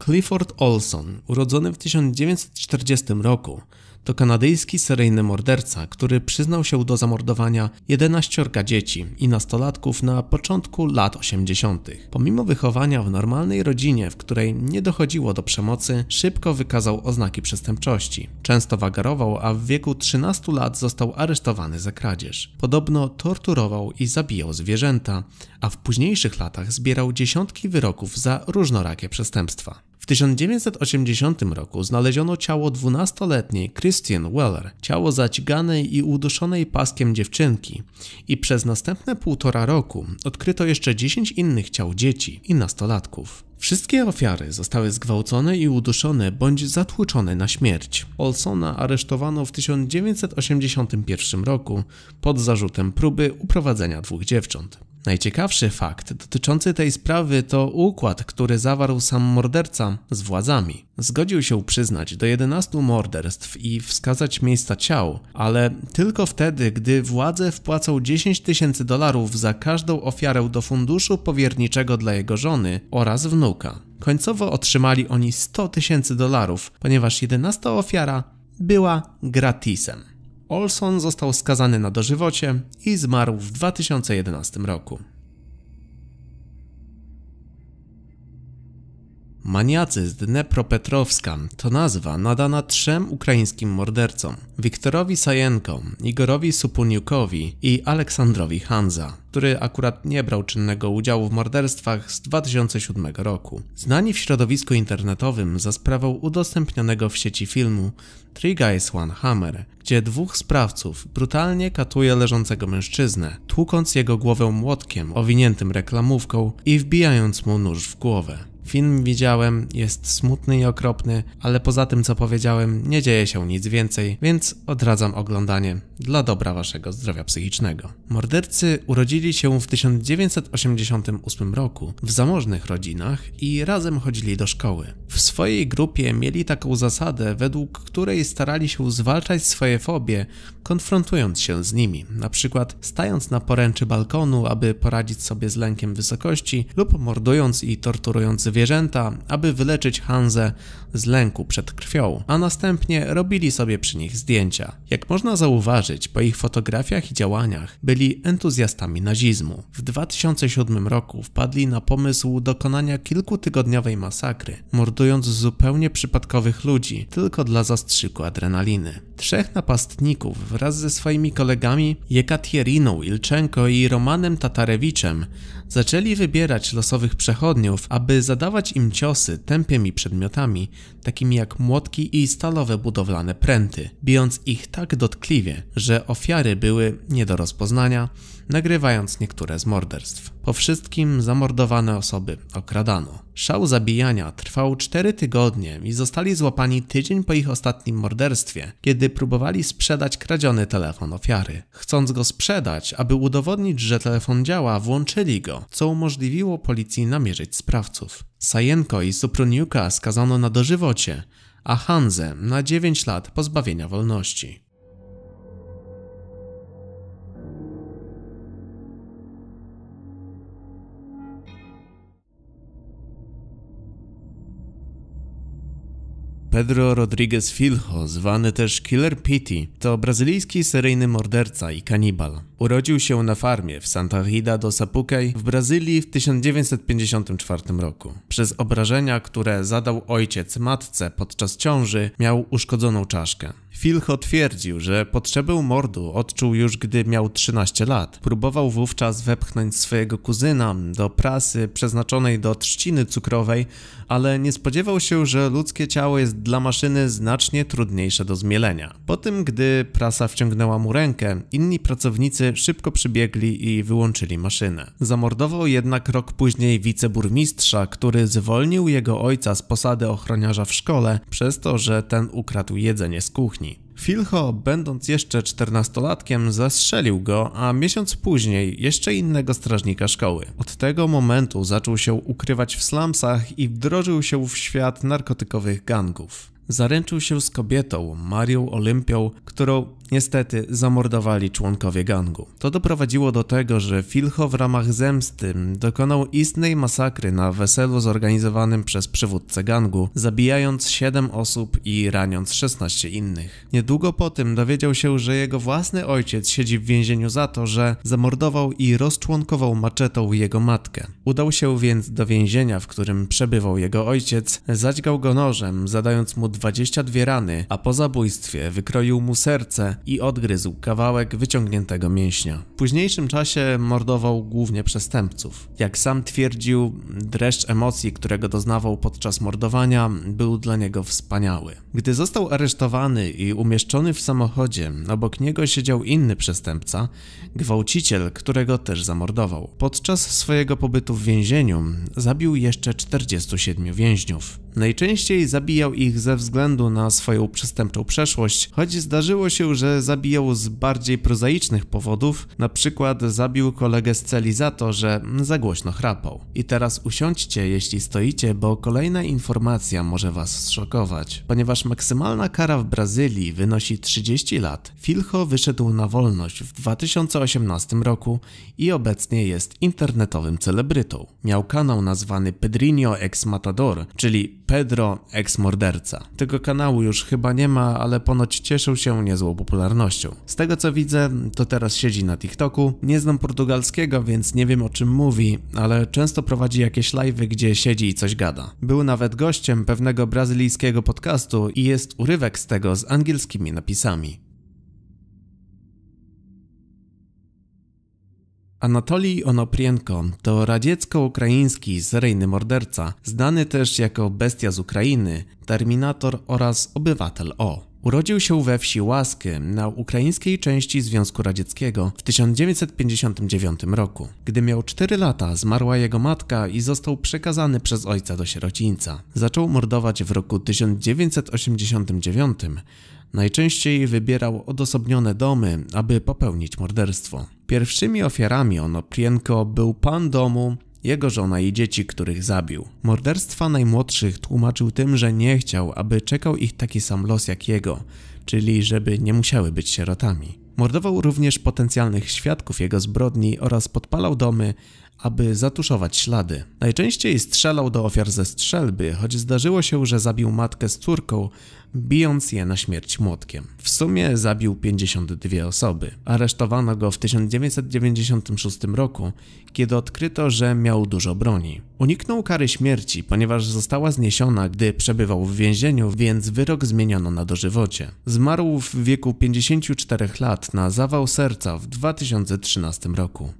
Clifford Olson, urodzony w 1940 roku, to kanadyjski seryjny morderca, który przyznał się do zamordowania 11 dzieci i nastolatków na początku lat 80. Pomimo wychowania w normalnej rodzinie, w której nie dochodziło do przemocy, szybko wykazał oznaki przestępczości. Często wagarował, a w wieku 13 lat został aresztowany za kradzież. Podobno torturował i zabijał zwierzęta, a w późniejszych latach zbierał dziesiątki wyroków za różnorakie przestępstwa. W 1980 roku znaleziono ciało 12-letniej Christian Weller, ciało zaciganej i uduszonej paskiem dziewczynki i przez następne półtora roku odkryto jeszcze 10 innych ciał dzieci i nastolatków. Wszystkie ofiary zostały zgwałcone i uduszone bądź zatłuczone na śmierć. Olsona aresztowano w 1981 roku pod zarzutem próby uprowadzenia dwóch dziewcząt. Najciekawszy fakt dotyczący tej sprawy to układ, który zawarł sam morderca z władzami. Zgodził się przyznać do 11 morderstw i wskazać miejsca ciał, ale tylko wtedy, gdy władze wpłacą 10 tysięcy dolarów za każdą ofiarę do funduszu powierniczego dla jego żony oraz wnuka. Końcowo otrzymali oni 100 tysięcy dolarów, ponieważ 11 ofiara była gratisem. Olson został skazany na dożywocie i zmarł w 2011 roku. Maniacy z Dnepropetrowska to nazwa nadana trzem ukraińskim mordercom: Wiktorowi Sajenko, Igorowi Supuniukowi i Aleksandrowi Hanza, który akurat nie brał czynnego udziału w morderstwach z 2007 roku. Znani w środowisku internetowym za sprawą udostępnionego w sieci filmu Three Guys One Hammer, gdzie dwóch sprawców brutalnie katuje leżącego mężczyznę, tłukąc jego głowę młotkiem owiniętym reklamówką i wbijając mu nóż w głowę. Film widziałem, jest smutny i okropny, ale poza tym co powiedziałem, nie dzieje się nic więcej, więc odradzam oglądanie dla dobra waszego zdrowia psychicznego. Mordercy urodzili się w 1988 roku w zamożnych rodzinach i razem chodzili do szkoły. W swojej grupie mieli taką zasadę, według której starali się zwalczać swoje fobie, konfrontując się z nimi, na przykład stając na poręczy balkonu, aby poradzić sobie z lękiem wysokości lub mordując i torturując zwierzęta, aby wyleczyć Hanze z lęku przed krwią, a następnie robili sobie przy nich zdjęcia. Jak można zauważyć, po ich fotografiach i działaniach byli entuzjastami nazizmu. W 2007 roku wpadli na pomysł dokonania kilkutygodniowej masakry, mordując zupełnie przypadkowych ludzi tylko dla zastrzyku adrenaliny. Trzech napastników wraz ze swoimi kolegami Jekatieriną Ilczenko i Romanem Tatarewiczem zaczęli wybierać losowych przechodniów, aby zadawać im ciosy tępymi przedmiotami, takimi jak młotki i stalowe budowlane pręty, bijąc ich tak dotkliwie, że ofiary były nie do rozpoznania, nagrywając niektóre z morderstw. Po wszystkim zamordowane osoby okradano. Szał zabijania trwał 4 tygodnie i zostali złapani tydzień po ich ostatnim morderstwie, kiedy próbowali sprzedać kradziony telefon ofiary. Chcąc go sprzedać, aby udowodnić, że telefon działa, włączyli go, co umożliwiło policji namierzyć sprawców. Sajenko i Supruniuka skazano na dożywocie, a Hanze na 9 lat pozbawienia wolności. Pedro Rodriguez Filho, zwany też Killer Pity, to brazylijski seryjny morderca i kanibal. Urodził się na farmie w Santa Rita do Sapucay w Brazylii w 1954 roku. Przez obrażenia, które zadał ojciec matce podczas ciąży, miał uszkodzoną czaszkę. Filcho twierdził, że potrzebę mordu odczuł już gdy miał 13 lat. Próbował wówczas wepchnąć swojego kuzyna do prasy przeznaczonej do trzciny cukrowej, ale nie spodziewał się, że ludzkie ciało jest dla maszyny znacznie trudniejsze do zmielenia. Po tym, gdy prasa wciągnęła mu rękę, inni pracownicy szybko przybiegli i wyłączyli maszynę. Zamordował jednak rok później wiceburmistrza, który zwolnił jego ojca z posady ochroniarza w szkole przez to, że ten ukradł jedzenie z kuchni. Filho, będąc jeszcze czternastolatkiem, zastrzelił go, a miesiąc później jeszcze innego strażnika szkoły. Od tego momentu zaczął się ukrywać w slumsach i wdrożył się w świat narkotykowych gangów zaręczył się z kobietą, Marią Olympią, którą niestety zamordowali członkowie gangu. To doprowadziło do tego, że Filho w ramach zemsty dokonał istnej masakry na weselu zorganizowanym przez przywódcę gangu, zabijając 7 osób i raniąc 16 innych. Niedługo po tym dowiedział się, że jego własny ojciec siedzi w więzieniu za to, że zamordował i rozczłonkował maczetą jego matkę. Udał się więc do więzienia, w którym przebywał jego ojciec, zadźgał go nożem, zadając mu 22 rany, a po zabójstwie wykroił mu serce i odgryzł kawałek wyciągniętego mięśnia. W późniejszym czasie mordował głównie przestępców. Jak sam twierdził, dreszcz emocji, którego doznawał podczas mordowania, był dla niego wspaniały. Gdy został aresztowany i umieszczony w samochodzie, obok niego siedział inny przestępca, gwałciciel, którego też zamordował. Podczas swojego pobytu w więzieniu zabił jeszcze 47 więźniów. Najczęściej zabijał ich ze względu na swoją przestępczą przeszłość, choć zdarzyło się, że zabijał z bardziej prozaicznych powodów, na przykład zabił kolegę z celi za to, że za głośno chrapał. I teraz usiądźcie, jeśli stoicie, bo kolejna informacja może was zszokować. Ponieważ maksymalna kara w Brazylii wynosi 30 lat, Filho wyszedł na wolność w 2018 roku i obecnie jest internetowym celebrytą. Miał kanał nazwany Pedrinho Ex Matador, czyli Pedro, ex-morderca. Tego kanału już chyba nie ma, ale ponoć cieszył się niezłą popularnością. Z tego co widzę, to teraz siedzi na TikToku. Nie znam portugalskiego, więc nie wiem o czym mówi, ale często prowadzi jakieś live'y, gdzie siedzi i coś gada. Był nawet gościem pewnego brazylijskiego podcastu i jest urywek z tego z angielskimi napisami. Anatolij Onoprienko to radziecko-ukraiński seryjny morderca, znany też jako bestia z Ukrainy, terminator oraz obywatel O. Urodził się we wsi Łasky na ukraińskiej części Związku Radzieckiego w 1959 roku. Gdy miał 4 lata, zmarła jego matka i został przekazany przez ojca do sierocińca. Zaczął mordować w roku 1989, Najczęściej wybierał odosobnione domy, aby popełnić morderstwo. Pierwszymi ofiarami Onoprienko był pan domu, jego żona i dzieci, których zabił. Morderstwa najmłodszych tłumaczył tym, że nie chciał, aby czekał ich taki sam los jak jego, czyli żeby nie musiały być sierotami. Mordował również potencjalnych świadków jego zbrodni oraz podpalał domy, aby zatuszować ślady. Najczęściej strzelał do ofiar ze strzelby, choć zdarzyło się, że zabił matkę z córką, bijąc je na śmierć młotkiem. W sumie zabił 52 osoby. Aresztowano go w 1996 roku, kiedy odkryto, że miał dużo broni. Uniknął kary śmierci, ponieważ została zniesiona, gdy przebywał w więzieniu, więc wyrok zmieniono na dożywocie. Zmarł w wieku 54 lat na zawał serca w 2013 roku.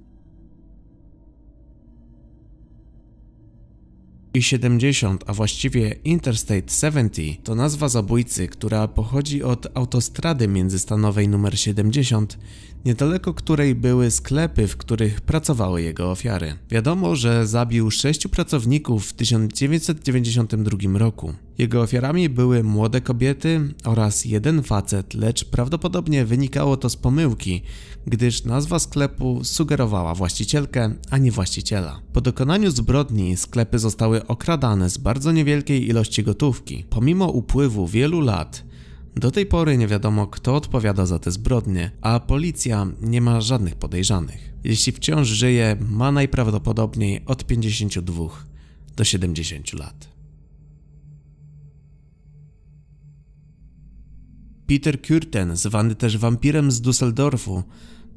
i 70, a właściwie Interstate 70, to nazwa zabójcy, która pochodzi od autostrady międzystanowej numer 70, niedaleko której były sklepy, w których pracowały jego ofiary. Wiadomo, że zabił sześciu pracowników w 1992 roku. Jego ofiarami były młode kobiety oraz jeden facet, lecz prawdopodobnie wynikało to z pomyłki, gdyż nazwa sklepu sugerowała właścicielkę, a nie właściciela. Po dokonaniu zbrodni sklepy zostały okradane z bardzo niewielkiej ilości gotówki. Pomimo upływu wielu lat, do tej pory nie wiadomo, kto odpowiada za te zbrodnie, a policja nie ma żadnych podejrzanych. Jeśli wciąż żyje, ma najprawdopodobniej od 52 do 70 lat. Peter Kürten, zwany też wampirem z Düsseldorfu,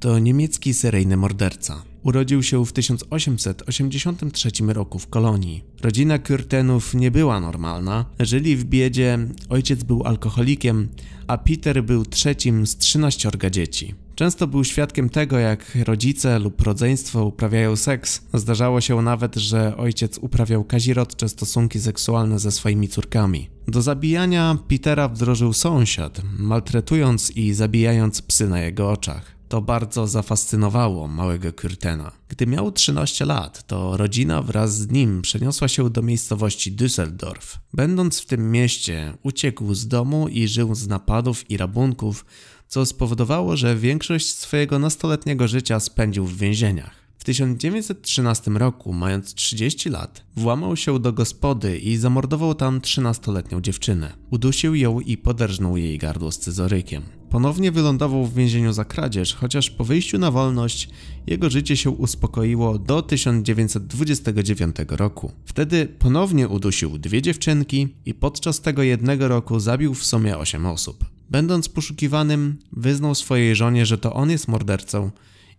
to niemiecki seryjny morderca. Urodził się w 1883 roku w Kolonii. Rodzina Kürtenów nie była normalna, żyli w biedzie, ojciec był alkoholikiem, a Peter był trzecim z 13 dzieci. Często był świadkiem tego, jak rodzice lub rodzeństwo uprawiają seks. Zdarzało się nawet, że ojciec uprawiał kazirodcze stosunki seksualne ze swoimi córkami. Do zabijania Petera wdrożył sąsiad, maltretując i zabijając psy na jego oczach. To bardzo zafascynowało małego Kurtena. Gdy miał 13 lat, to rodzina wraz z nim przeniosła się do miejscowości Düsseldorf. Będąc w tym mieście, uciekł z domu i żył z napadów i rabunków, co spowodowało, że większość swojego nastoletniego życia spędził w więzieniach. W 1913 roku, mając 30 lat, włamał się do gospody i zamordował tam 13-letnią dziewczynę. Udusił ją i poderżnął jej gardło scyzorykiem. Ponownie wylądował w więzieniu za kradzież, chociaż po wyjściu na wolność jego życie się uspokoiło do 1929 roku. Wtedy ponownie udusił dwie dziewczynki i podczas tego jednego roku zabił w sumie 8 osób. Będąc poszukiwanym, wyznał swojej żonie, że to on jest mordercą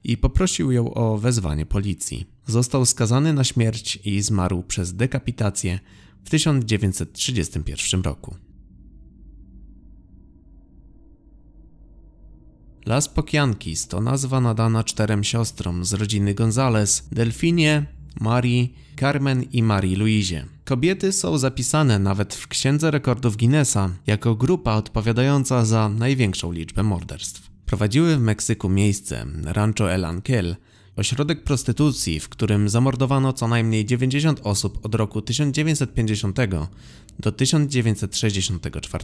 i poprosił ją o wezwanie policji. Został skazany na śmierć i zmarł przez dekapitację w 1931 roku. Las Pokiankis to nazwa nadana czterem siostrom z rodziny Gonzales, Delfinie, Marii, Carmen i Marii Luizie. Kobiety są zapisane nawet w Księdze Rekordów Guinnessa jako grupa odpowiadająca za największą liczbę morderstw. Prowadziły w Meksyku miejsce Rancho El Anquel, ośrodek prostytucji, w którym zamordowano co najmniej 90 osób od roku 1950 do 1964.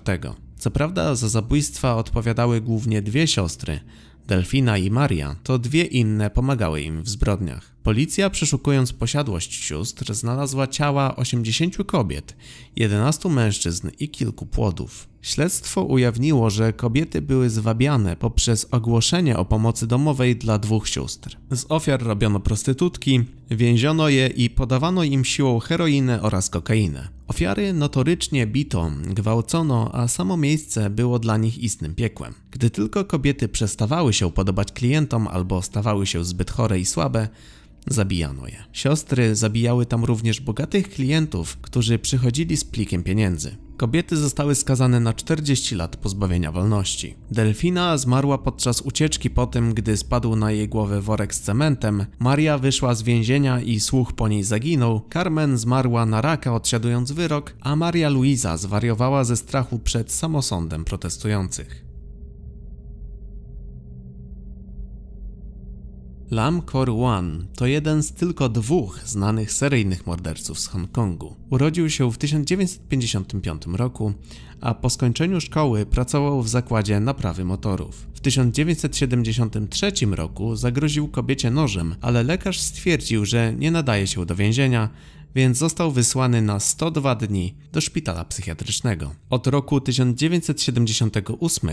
Co prawda za zabójstwa odpowiadały głównie dwie siostry, Delfina i Maria to dwie inne pomagały im w zbrodniach. Policja przeszukując posiadłość sióstr znalazła ciała 80 kobiet, 11 mężczyzn i kilku płodów. Śledztwo ujawniło, że kobiety były zwabiane poprzez ogłoszenie o pomocy domowej dla dwóch sióstr. Z ofiar robiono prostytutki, więziono je i podawano im siłą heroinę oraz kokainę. Ofiary notorycznie bito, gwałcono, a samo miejsce było dla nich istnym piekłem. Gdy tylko kobiety przestawały się podobać klientom albo stawały się zbyt chore i słabe, zabijano je. Siostry zabijały tam również bogatych klientów, którzy przychodzili z plikiem pieniędzy. Kobiety zostały skazane na 40 lat pozbawienia wolności. Delfina zmarła podczas ucieczki po tym, gdy spadł na jej głowę worek z cementem, Maria wyszła z więzienia i słuch po niej zaginął, Carmen zmarła na raka odsiadując wyrok, a Maria Luisa zwariowała ze strachu przed samosądem protestujących. Lam Kor Wan to jeden z tylko dwóch znanych seryjnych morderców z Hongkongu. Urodził się w 1955 roku, a po skończeniu szkoły pracował w zakładzie naprawy motorów. W 1973 roku zagroził kobiecie nożem, ale lekarz stwierdził, że nie nadaje się do więzienia, więc został wysłany na 102 dni do szpitala psychiatrycznego. Od roku 1978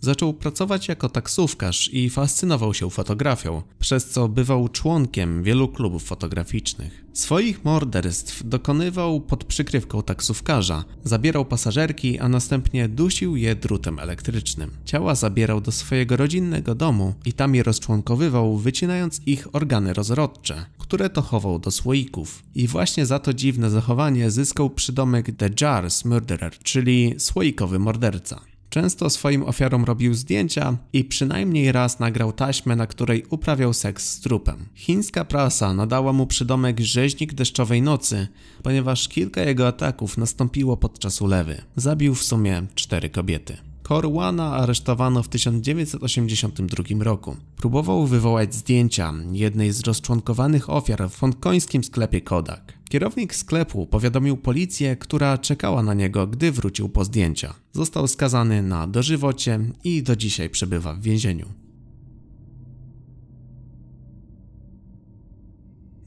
Zaczął pracować jako taksówkarz i fascynował się fotografią, przez co bywał członkiem wielu klubów fotograficznych. Swoich morderstw dokonywał pod przykrywką taksówkarza, zabierał pasażerki, a następnie dusił je drutem elektrycznym. Ciała zabierał do swojego rodzinnego domu i tam je rozczłonkowywał, wycinając ich organy rozrodcze, które to chował do słoików. I właśnie za to dziwne zachowanie zyskał przydomek The Jars Murderer, czyli słoikowy morderca. Często swoim ofiarom robił zdjęcia i przynajmniej raz nagrał taśmę, na której uprawiał seks z trupem. Chińska prasa nadała mu przydomek rzeźnik deszczowej nocy, ponieważ kilka jego ataków nastąpiło podczas ulewy. Zabił w sumie cztery kobiety. Korwana aresztowano w 1982 roku. Próbował wywołać zdjęcia jednej z rozczłonkowanych ofiar w hongkońskim sklepie Kodak. Kierownik sklepu powiadomił policję, która czekała na niego, gdy wrócił po zdjęcia. Został skazany na dożywocie i do dzisiaj przebywa w więzieniu.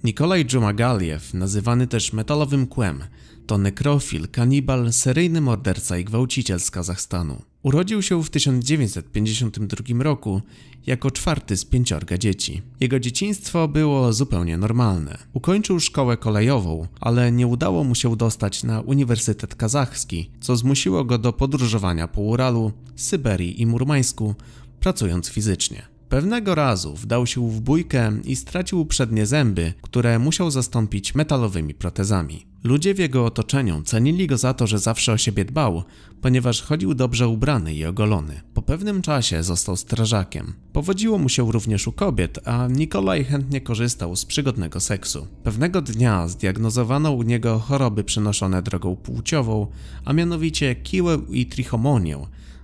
Nikolaj Dżumagaliew, nazywany też metalowym kłem, to nekrofil, kanibal, seryjny morderca i gwałciciel z Kazachstanu. Urodził się w 1952 roku jako czwarty z pięciorga dzieci. Jego dzieciństwo było zupełnie normalne. Ukończył szkołę kolejową, ale nie udało mu się dostać na Uniwersytet Kazachski, co zmusiło go do podróżowania po Uralu, Syberii i Murmańsku, pracując fizycznie. Pewnego razu wdał się w bójkę i stracił przednie zęby, które musiał zastąpić metalowymi protezami. Ludzie w jego otoczeniu cenili go za to, że zawsze o siebie dbał, ponieważ chodził dobrze ubrany i ogolony. Po pewnym czasie został strażakiem. Powodziło mu się również u kobiet, a Nikolaj chętnie korzystał z przygodnego seksu. Pewnego dnia zdiagnozowano u niego choroby przenoszone drogą płciową, a mianowicie kiłę i trichomonię,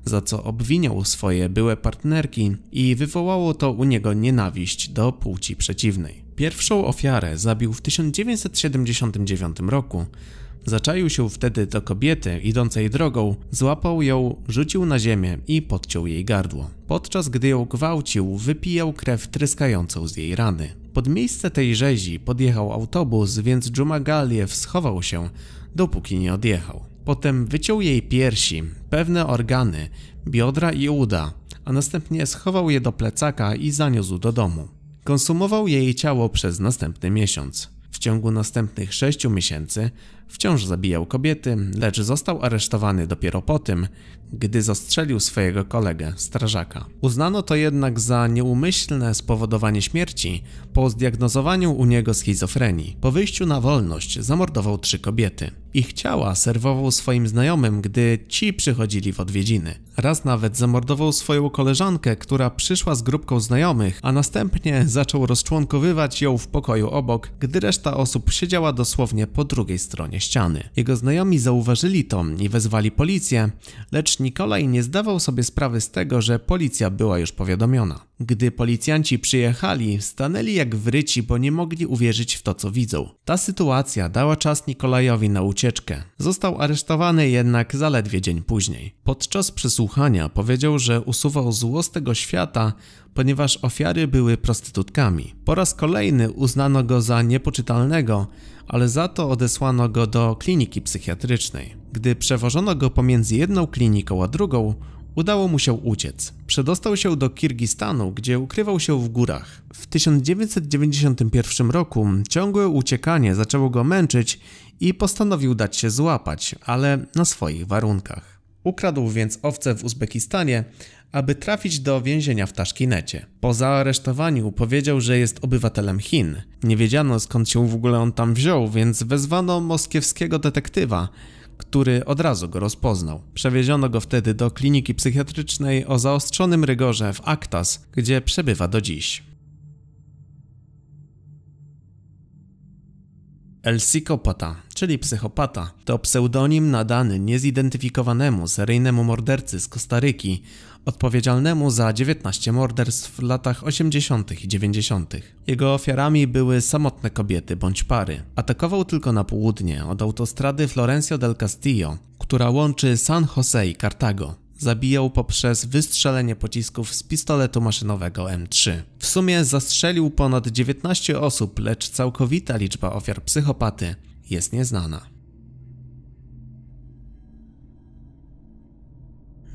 za co obwiniał swoje byłe partnerki i wywołało to u niego nienawiść do płci przeciwnej. Pierwszą ofiarę zabił w 1979 roku. Zaczaił się wtedy do kobiety idącej drogą, złapał ją, rzucił na ziemię i podciął jej gardło. Podczas gdy ją gwałcił, wypijał krew tryskającą z jej rany. Pod miejsce tej rzezi podjechał autobus, więc Dżuma schował się, dopóki nie odjechał. Potem wyciął jej piersi, pewne organy, biodra i uda, a następnie schował je do plecaka i zaniósł do domu. Konsumował jej ciało przez następny miesiąc. W ciągu następnych sześciu miesięcy Wciąż zabijał kobiety, lecz został aresztowany dopiero po tym, gdy zastrzelił swojego kolegę, strażaka. Uznano to jednak za nieumyślne spowodowanie śmierci po zdiagnozowaniu u niego schizofrenii. Po wyjściu na wolność zamordował trzy kobiety. Ich ciała serwował swoim znajomym, gdy ci przychodzili w odwiedziny. Raz nawet zamordował swoją koleżankę, która przyszła z grupką znajomych, a następnie zaczął rozczłonkowywać ją w pokoju obok, gdy reszta osób siedziała dosłownie po drugiej stronie ściany. Jego znajomi zauważyli to i wezwali policję, lecz Nikolaj nie zdawał sobie sprawy z tego, że policja była już powiadomiona. Gdy policjanci przyjechali, stanęli jak wryci, bo nie mogli uwierzyć w to, co widzą. Ta sytuacja dała czas Nikolajowi na ucieczkę. Został aresztowany jednak zaledwie dzień później. Podczas przesłuchania powiedział, że usuwał zło z tego świata, ponieważ ofiary były prostytutkami. Po raz kolejny uznano go za niepoczytalnego, ale za to odesłano go do kliniki psychiatrycznej. Gdy przewożono go pomiędzy jedną kliniką a drugą, udało mu się uciec. Przedostał się do Kirgistanu, gdzie ukrywał się w górach. W 1991 roku ciągłe uciekanie zaczęło go męczyć i postanowił dać się złapać, ale na swoich warunkach. Ukradł więc owce w Uzbekistanie, aby trafić do więzienia w Taszkinecie. Po zaaresztowaniu powiedział, że jest obywatelem Chin. Nie wiedziano skąd się w ogóle on tam wziął, więc wezwano moskiewskiego detektywa, który od razu go rozpoznał. Przewieziono go wtedy do kliniki psychiatrycznej o zaostrzonym rygorze w Aktas, gdzie przebywa do dziś. El Psychopata, czyli psychopata, to pseudonim nadany niezidentyfikowanemu seryjnemu mordercy z Kostaryki, odpowiedzialnemu za 19 morderstw w latach 80. i 90. Jego ofiarami były samotne kobiety bądź pary. Atakował tylko na południe od autostrady Florencio del Castillo, która łączy San Jose i Cartago zabijał poprzez wystrzelenie pocisków z pistoletu maszynowego M3. W sumie zastrzelił ponad 19 osób, lecz całkowita liczba ofiar psychopaty jest nieznana.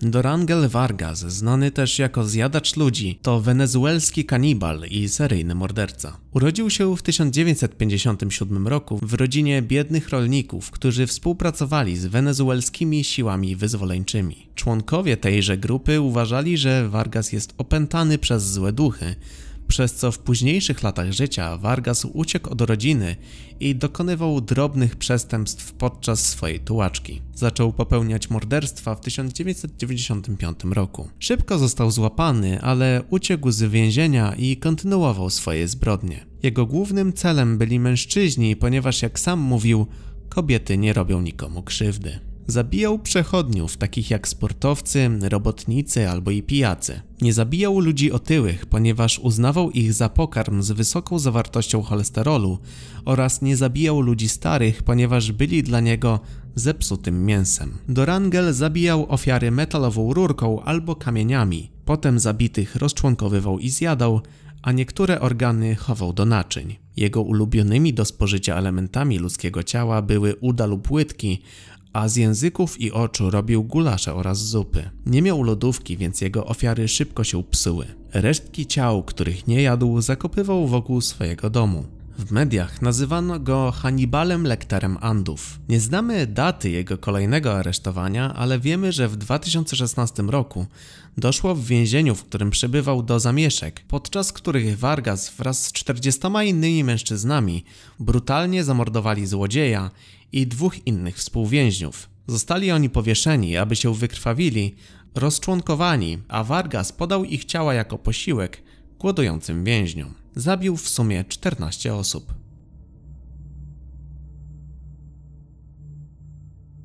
Dorangel Vargas, znany też jako zjadacz ludzi, to wenezuelski kanibal i seryjny morderca. Urodził się w 1957 roku w rodzinie biednych rolników, którzy współpracowali z wenezuelskimi siłami wyzwoleńczymi. Członkowie tejże grupy uważali, że Vargas jest opętany przez złe duchy, przez co w późniejszych latach życia Vargas uciekł od rodziny i dokonywał drobnych przestępstw podczas swojej tułaczki. Zaczął popełniać morderstwa w 1995 roku. Szybko został złapany, ale uciekł z więzienia i kontynuował swoje zbrodnie. Jego głównym celem byli mężczyźni, ponieważ jak sam mówił, kobiety nie robią nikomu krzywdy. Zabijał przechodniów, takich jak sportowcy, robotnicy albo i pijacy. Nie zabijał ludzi otyłych, ponieważ uznawał ich za pokarm z wysoką zawartością cholesterolu oraz nie zabijał ludzi starych, ponieważ byli dla niego zepsutym mięsem. Dorangel zabijał ofiary metalową rurką albo kamieniami. Potem zabitych rozczłonkowywał i zjadał, a niektóre organy chował do naczyń. Jego ulubionymi do spożycia elementami ludzkiego ciała były uda lub łydki a z języków i oczu robił gulasze oraz zupy. Nie miał lodówki, więc jego ofiary szybko się psuły. Resztki ciał, których nie jadł, zakopywał wokół swojego domu. W mediach nazywano go Hannibalem Lekterem Andów. Nie znamy daty jego kolejnego aresztowania, ale wiemy, że w 2016 roku doszło w więzieniu, w którym przebywał do zamieszek, podczas których Vargas wraz z 40 innymi mężczyznami brutalnie zamordowali złodzieja i dwóch innych współwięźniów. Zostali oni powieszeni, aby się wykrwawili, rozczłonkowani, a Vargas podał ich ciała jako posiłek głodującym więźniom. Zabił w sumie 14 osób.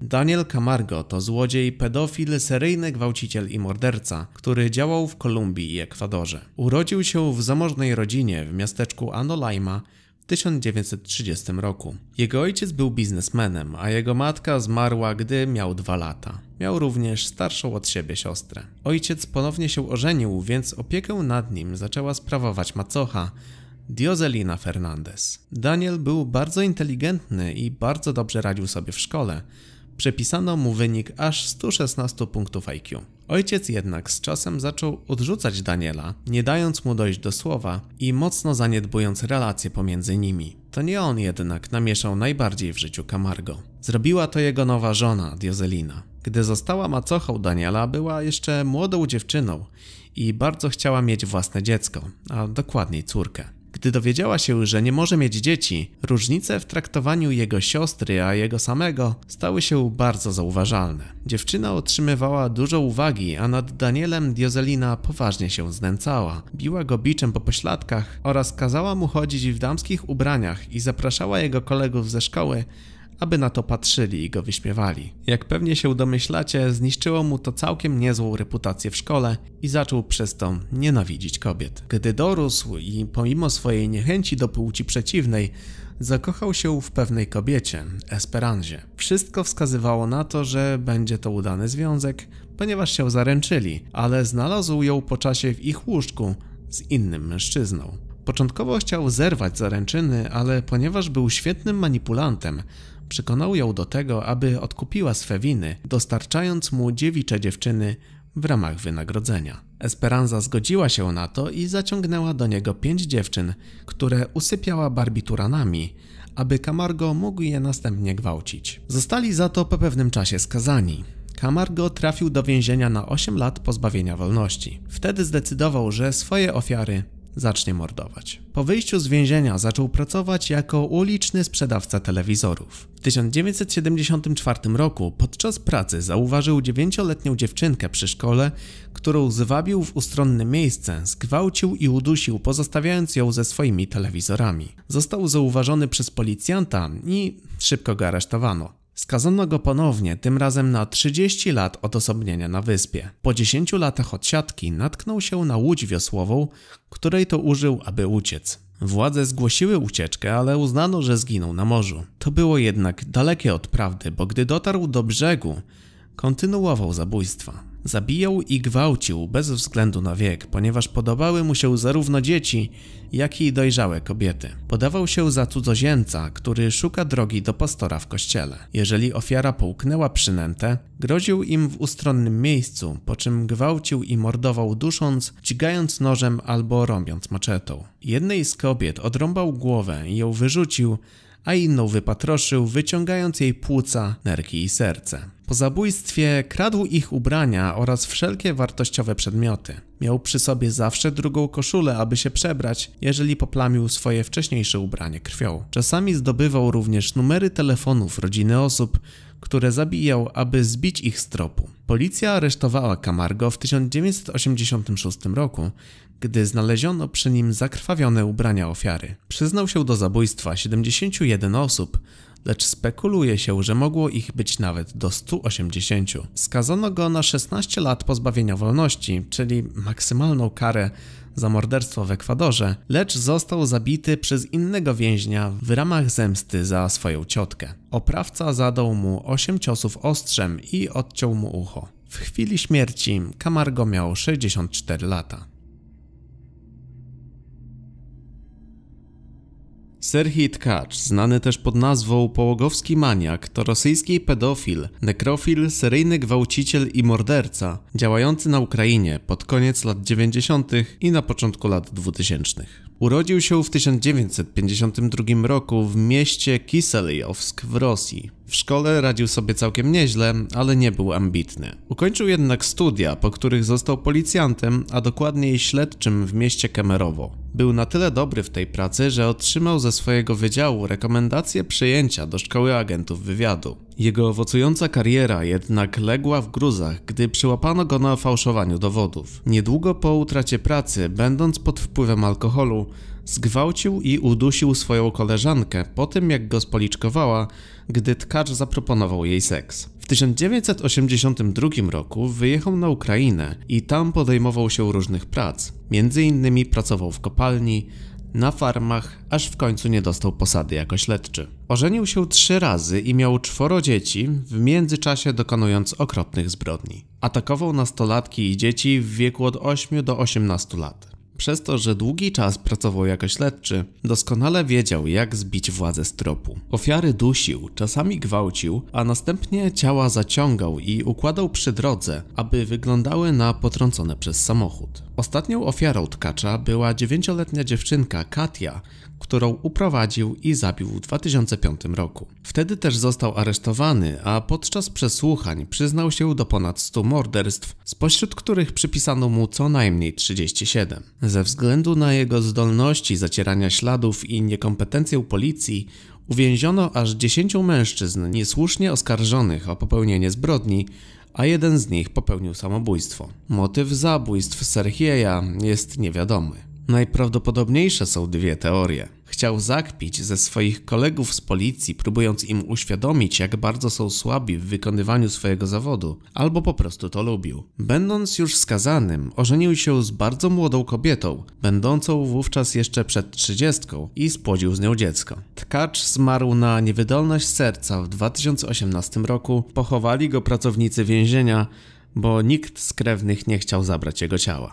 Daniel Camargo to złodziej, pedofil, seryjny gwałciciel i morderca, który działał w Kolumbii i Ekwadorze. Urodził się w zamożnej rodzinie w miasteczku Anolaima 1930 roku. Jego ojciec był biznesmenem, a jego matka zmarła, gdy miał dwa lata. Miał również starszą od siebie siostrę. Ojciec ponownie się ożenił, więc opiekę nad nim zaczęła sprawować macocha, Diozelina Fernandez. Daniel był bardzo inteligentny i bardzo dobrze radził sobie w szkole. Przepisano mu wynik aż 116 punktów IQ. Ojciec jednak z czasem zaczął odrzucać Daniela, nie dając mu dojść do słowa i mocno zaniedbując relacje pomiędzy nimi. To nie on jednak namieszał najbardziej w życiu Camargo. Zrobiła to jego nowa żona, Diozelina. Gdy została macochą Daniela, była jeszcze młodą dziewczyną i bardzo chciała mieć własne dziecko, a dokładniej córkę. Gdy dowiedziała się, że nie może mieć dzieci, różnice w traktowaniu jego siostry a jego samego stały się bardzo zauważalne. Dziewczyna otrzymywała dużo uwagi, a nad Danielem Diozelina poważnie się znęcała. Biła go biczem po pośladkach oraz kazała mu chodzić w damskich ubraniach i zapraszała jego kolegów ze szkoły aby na to patrzyli i go wyśmiewali. Jak pewnie się domyślacie, zniszczyło mu to całkiem niezłą reputację w szkole i zaczął przez to nienawidzić kobiet. Gdy dorósł i pomimo swojej niechęci do płci przeciwnej, zakochał się w pewnej kobiecie, Esperanzie. Wszystko wskazywało na to, że będzie to udany związek, ponieważ się zaręczyli, ale znalazł ją po czasie w ich łóżku z innym mężczyzną. Początkowo chciał zerwać zaręczyny, ale ponieważ był świetnym manipulantem, przekonał ją do tego, aby odkupiła swe winy, dostarczając mu dziewicze dziewczyny w ramach wynagrodzenia. Esperanza zgodziła się na to i zaciągnęła do niego pięć dziewczyn, które usypiała barbituranami, aby Camargo mógł je następnie gwałcić. Zostali za to po pewnym czasie skazani. Camargo trafił do więzienia na 8 lat pozbawienia wolności. Wtedy zdecydował, że swoje ofiary zacznie mordować. Po wyjściu z więzienia zaczął pracować jako uliczny sprzedawca telewizorów. W 1974 roku podczas pracy zauważył dziewięcioletnią dziewczynkę przy szkole, którą zwabił w ustronne miejsce, zgwałcił i udusił, pozostawiając ją ze swoimi telewizorami. Został zauważony przez policjanta i szybko go aresztowano. Skazano go ponownie, tym razem na 30 lat odosobnienia na wyspie. Po 10 latach odsiadki natknął się na łódź wiosłową, której to użył, aby uciec. Władze zgłosiły ucieczkę, ale uznano, że zginął na morzu. To było jednak dalekie od prawdy, bo gdy dotarł do brzegu, kontynuował zabójstwa. Zabijał i gwałcił bez względu na wiek, ponieważ podobały mu się zarówno dzieci, jak i dojrzałe kobiety. Podawał się za cudzoziemca, który szuka drogi do pastora w kościele. Jeżeli ofiara połknęła przynętę, groził im w ustronnym miejscu, po czym gwałcił i mordował dusząc, dźgając nożem albo rąbiąc maczetą. Jednej z kobiet odrąbał głowę i ją wyrzucił, a inną wypatroszył, wyciągając jej płuca, nerki i serce. Po zabójstwie kradł ich ubrania oraz wszelkie wartościowe przedmioty. Miał przy sobie zawsze drugą koszulę, aby się przebrać, jeżeli poplamił swoje wcześniejsze ubranie krwią. Czasami zdobywał również numery telefonów rodziny osób, które zabijał, aby zbić ich z tropu. Policja aresztowała Camargo w 1986 roku, gdy znaleziono przy nim zakrwawione ubrania ofiary. Przyznał się do zabójstwa 71 osób, lecz spekuluje się, że mogło ich być nawet do 180. Skazano go na 16 lat pozbawienia wolności, czyli maksymalną karę za morderstwo w Ekwadorze, lecz został zabity przez innego więźnia w ramach zemsty za swoją ciotkę. Oprawca zadał mu 8 ciosów ostrzem i odciął mu ucho. W chwili śmierci Camargo miał 64 lata. Serhii Tkacz, znany też pod nazwą Połogowski Maniak, to rosyjski pedofil, nekrofil, seryjny gwałciciel i morderca, działający na Ukrainie pod koniec lat 90. i na początku lat 2000. Urodził się w 1952 roku w mieście Kiselyovsk w Rosji. W szkole radził sobie całkiem nieźle, ale nie był ambitny. Ukończył jednak studia, po których został policjantem, a dokładniej śledczym w mieście Kemerowo. Był na tyle dobry w tej pracy, że otrzymał ze swojego wydziału rekomendację przyjęcia do szkoły agentów wywiadu. Jego owocująca kariera jednak legła w gruzach, gdy przyłapano go na fałszowaniu dowodów. Niedługo po utracie pracy, będąc pod wpływem alkoholu, zgwałcił i udusił swoją koleżankę po tym jak go spoliczkowała, gdy tkacz zaproponował jej seks. W 1982 roku wyjechał na Ukrainę i tam podejmował się różnych prac. Między innymi pracował w kopalni, na farmach, aż w końcu nie dostał posady jako śledczy. Ożenił się trzy razy i miał czworo dzieci, w międzyczasie dokonując okropnych zbrodni. Atakował nastolatki i dzieci w wieku od 8 do 18 lat. Przez to, że długi czas pracował jako śledczy, doskonale wiedział, jak zbić władzę z tropu. Ofiary dusił, czasami gwałcił, a następnie ciała zaciągał i układał przy drodze, aby wyglądały na potrącone przez samochód. Ostatnią ofiarą tkacza była dziewięcioletnia dziewczynka Katia, którą uprowadził i zabił w 2005 roku. Wtedy też został aresztowany, a podczas przesłuchań przyznał się do ponad 100 morderstw, spośród których przypisano mu co najmniej 37. Ze względu na jego zdolności zacierania śladów i niekompetencję policji, uwięziono aż 10 mężczyzn niesłusznie oskarżonych o popełnienie zbrodni, a jeden z nich popełnił samobójstwo. Motyw zabójstw Serhieja jest niewiadomy. Najprawdopodobniejsze są dwie teorie. Chciał zakpić ze swoich kolegów z policji, próbując im uświadomić, jak bardzo są słabi w wykonywaniu swojego zawodu, albo po prostu to lubił. Będąc już skazanym, ożenił się z bardzo młodą kobietą, będącą wówczas jeszcze przed trzydziestką i spłodził z nią dziecko. Tkacz zmarł na niewydolność serca w 2018 roku, pochowali go pracownicy więzienia, bo nikt z krewnych nie chciał zabrać jego ciała.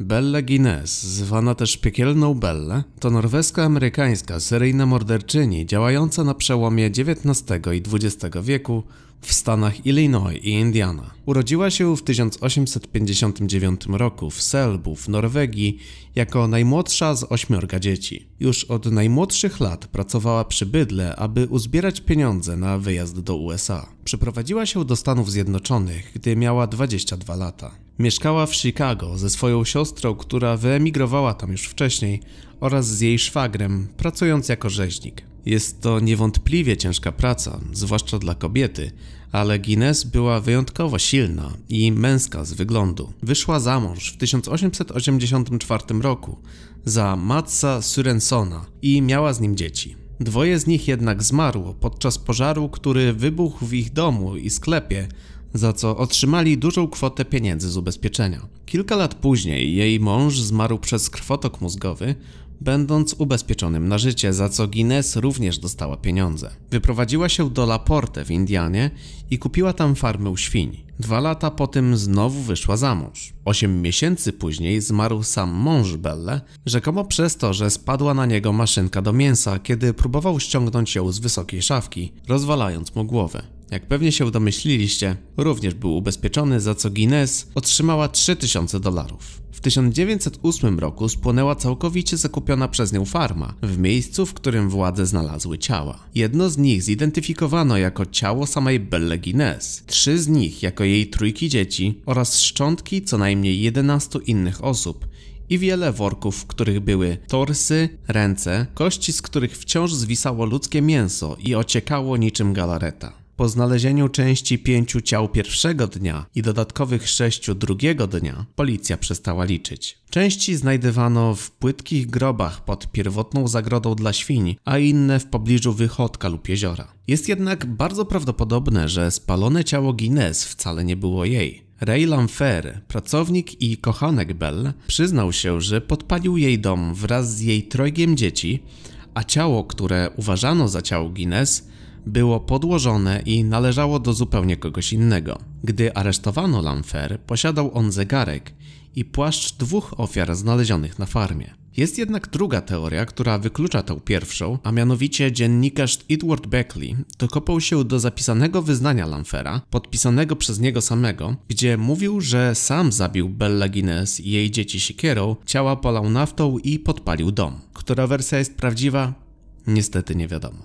Belle Guinness, zwana też piekielną Belle, to norwesko-amerykańska seryjna morderczyni działająca na przełomie XIX i XX wieku, w stanach Illinois i Indiana. Urodziła się w 1859 roku w Selbu w Norwegii jako najmłodsza z ośmiorga dzieci. Już od najmłodszych lat pracowała przy bydle, aby uzbierać pieniądze na wyjazd do USA. Przeprowadziła się do Stanów Zjednoczonych, gdy miała 22 lata. Mieszkała w Chicago ze swoją siostrą, która wyemigrowała tam już wcześniej, oraz z jej szwagrem, pracując jako rzeźnik. Jest to niewątpliwie ciężka praca, zwłaszcza dla kobiety, ale Guinness była wyjątkowo silna i męska z wyglądu. Wyszła za mąż w 1884 roku za Matsa Surensona i miała z nim dzieci. Dwoje z nich jednak zmarło podczas pożaru, który wybuchł w ich domu i sklepie, za co otrzymali dużą kwotę pieniędzy z ubezpieczenia. Kilka lat później jej mąż zmarł przez krwotok mózgowy, będąc ubezpieczonym na życie, za co Guinness również dostała pieniądze. Wyprowadziła się do Laporte w Indianie i kupiła tam farmę świń. Dwa lata po tym znowu wyszła za mąż. Osiem miesięcy później zmarł sam mąż Belle, rzekomo przez to, że spadła na niego maszynka do mięsa, kiedy próbował ściągnąć ją z wysokiej szafki, rozwalając mu głowę jak pewnie się domyśliliście, również był ubezpieczony, za co Guinness otrzymała 3000 dolarów. W 1908 roku spłonęła całkowicie zakupiona przez nią farma, w miejscu, w którym władze znalazły ciała. Jedno z nich zidentyfikowano jako ciało samej Belle Guinness, trzy z nich jako jej trójki dzieci oraz szczątki co najmniej 11 innych osób, i wiele worków, w których były torsy, ręce, kości, z których wciąż zwisało ludzkie mięso i ociekało niczym galareta. Po znalezieniu części pięciu ciał pierwszego dnia i dodatkowych sześciu drugiego dnia, policja przestała liczyć. Części znajdywano w płytkich grobach pod pierwotną zagrodą dla świń, a inne w pobliżu wychodka lub jeziora. Jest jednak bardzo prawdopodobne, że spalone ciało Guinness wcale nie było jej. Ray Lamfer, pracownik i kochanek Bell, przyznał się, że podpalił jej dom wraz z jej trojgiem dzieci, a ciało, które uważano za ciało Guinness, było podłożone i należało do zupełnie kogoś innego. Gdy aresztowano Lamfer, posiadał on zegarek i płaszcz dwóch ofiar znalezionych na farmie. Jest jednak druga teoria, która wyklucza tę pierwszą, a mianowicie dziennikarz Edward Beckley dokopał się do zapisanego wyznania Lamfera, podpisanego przez niego samego, gdzie mówił, że sam zabił Bella Guinness i jej dzieci siekierą, ciała polał naftą i podpalił dom. Która wersja jest prawdziwa? Niestety nie wiadomo.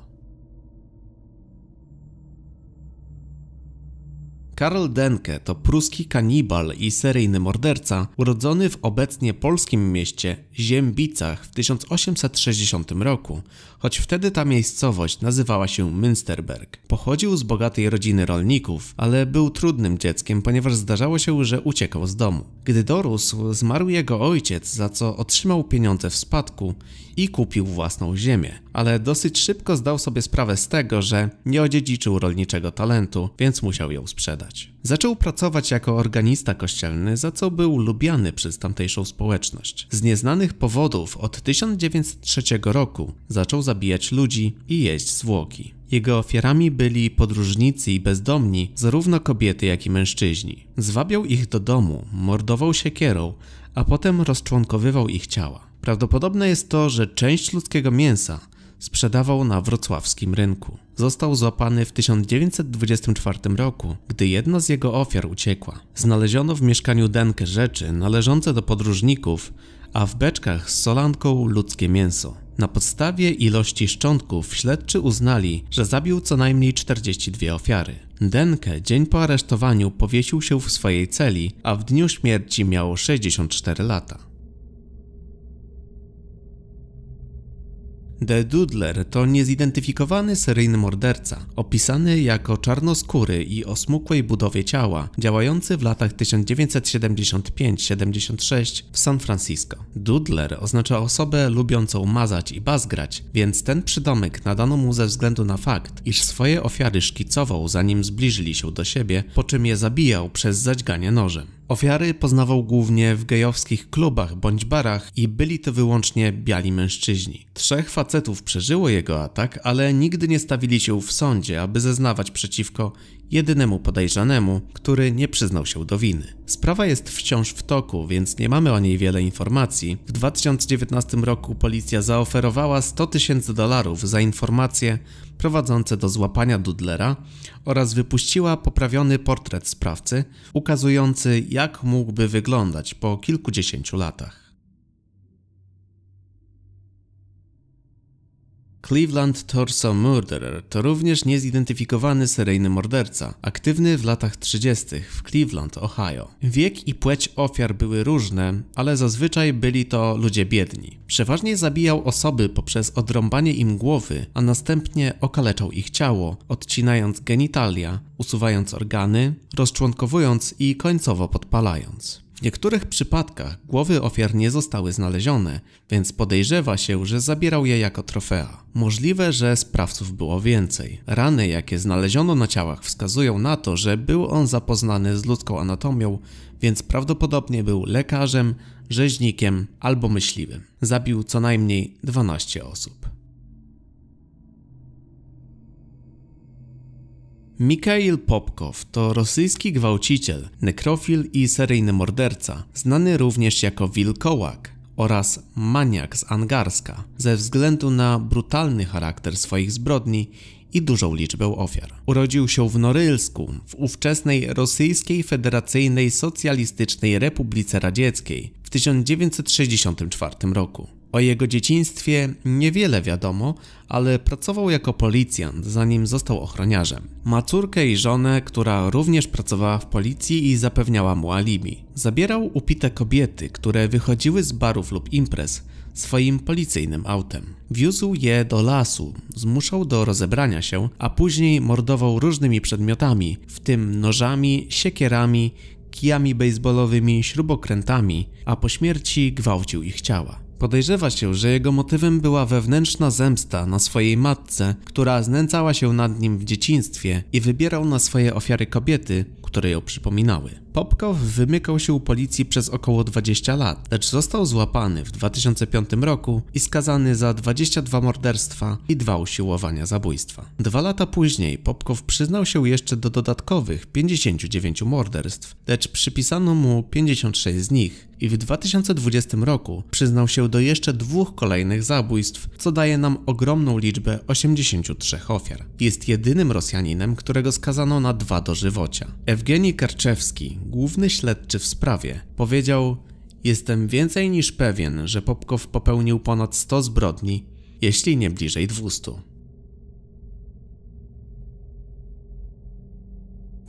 Karl Denke to pruski kanibal i seryjny morderca, urodzony w obecnie polskim mieście Ziembicach w 1860 roku choć wtedy ta miejscowość nazywała się Münsterberg. Pochodził z bogatej rodziny rolników, ale był trudnym dzieckiem, ponieważ zdarzało się, że uciekał z domu. Gdy dorósł, zmarł jego ojciec, za co otrzymał pieniądze w spadku i kupił własną ziemię. Ale dosyć szybko zdał sobie sprawę z tego, że nie odziedziczył rolniczego talentu, więc musiał ją sprzedać. Zaczął pracować jako organista kościelny, za co był lubiany przez tamtejszą społeczność. Z nieznanych powodów od 1903 roku zaczął zabierać zabijać ludzi i jeść zwłoki. Jego ofiarami byli podróżnicy i bezdomni, zarówno kobiety, jak i mężczyźni. Zwabiał ich do domu, mordował siekierą, a potem rozczłonkowywał ich ciała. Prawdopodobne jest to, że część ludzkiego mięsa sprzedawał na wrocławskim rynku. Został złapany w 1924 roku, gdy jedna z jego ofiar uciekła. Znaleziono w mieszkaniu Denkę rzeczy należące do podróżników, a w beczkach z solanką ludzkie mięso. Na podstawie ilości szczątków śledczy uznali, że zabił co najmniej 42 ofiary. Denke dzień po aresztowaniu powiesił się w swojej celi, a w dniu śmierci miał 64 lata. The Doodler to niezidentyfikowany seryjny morderca, opisany jako czarnoskóry i o smukłej budowie ciała, działający w latach 1975-76 w San Francisco. Doodler oznacza osobę lubiącą mazać i bazgrać, więc ten przydomek nadano mu ze względu na fakt, iż swoje ofiary szkicował zanim zbliżyli się do siebie, po czym je zabijał przez zadźganie nożem. Ofiary poznawał głównie w gejowskich klubach bądź barach i byli to wyłącznie biali mężczyźni. Trzech facetów przeżyło jego atak, ale nigdy nie stawili się w sądzie, aby zeznawać przeciwko jedynemu podejrzanemu, który nie przyznał się do winy. Sprawa jest wciąż w toku, więc nie mamy o niej wiele informacji. W 2019 roku policja zaoferowała 100 tysięcy dolarów za informację prowadzące do złapania Dudlera oraz wypuściła poprawiony portret sprawcy, ukazujący jak mógłby wyglądać po kilkudziesięciu latach. Cleveland Torso Murderer to również niezidentyfikowany seryjny morderca, aktywny w latach 30. w Cleveland, Ohio. Wiek i płeć ofiar były różne, ale zazwyczaj byli to ludzie biedni. Przeważnie zabijał osoby poprzez odrąbanie im głowy, a następnie okaleczał ich ciało, odcinając genitalia, usuwając organy, rozczłonkowując i końcowo podpalając niektórych przypadkach głowy ofiar nie zostały znalezione, więc podejrzewa się, że zabierał je jako trofea. Możliwe, że sprawców było więcej. Rany, jakie znaleziono na ciałach wskazują na to, że był on zapoznany z ludzką anatomią, więc prawdopodobnie był lekarzem, rzeźnikiem albo myśliwym. Zabił co najmniej 12 osób. Mikhail Popkow to rosyjski gwałciciel, nekrofil i seryjny morderca, znany również jako wilkołak oraz maniak z Angarska ze względu na brutalny charakter swoich zbrodni i dużą liczbę ofiar. Urodził się w Norylsku, w ówczesnej Rosyjskiej Federacyjnej Socjalistycznej Republice Radzieckiej w 1964 roku. O jego dzieciństwie niewiele wiadomo, ale pracował jako policjant, zanim został ochroniarzem. Ma córkę i żonę, która również pracowała w policji i zapewniała mu alibi. Zabierał upite kobiety, które wychodziły z barów lub imprez, swoim policyjnym autem. Wiózł je do lasu, zmuszał do rozebrania się, a później mordował różnymi przedmiotami, w tym nożami, siekierami, kijami baseballowymi, śrubokrętami, a po śmierci gwałcił ich ciała. Podejrzewa się, że jego motywem była wewnętrzna zemsta na swojej matce, która znęcała się nad nim w dzieciństwie i wybierał na swoje ofiary kobiety, które ją przypominały. Popkow wymykał się u policji przez około 20 lat, lecz został złapany w 2005 roku i skazany za 22 morderstwa i dwa usiłowania zabójstwa. Dwa lata później Popkow przyznał się jeszcze do dodatkowych 59 morderstw, lecz przypisano mu 56 z nich, i w 2020 roku przyznał się do jeszcze dwóch kolejnych zabójstw, co daje nam ogromną liczbę 83 ofiar. Jest jedynym Rosjaninem, którego skazano na dwa dożywocia. Ewgenij Karczewski, główny śledczy w sprawie, powiedział Jestem więcej niż pewien, że Popkow popełnił ponad 100 zbrodni, jeśli nie bliżej 200.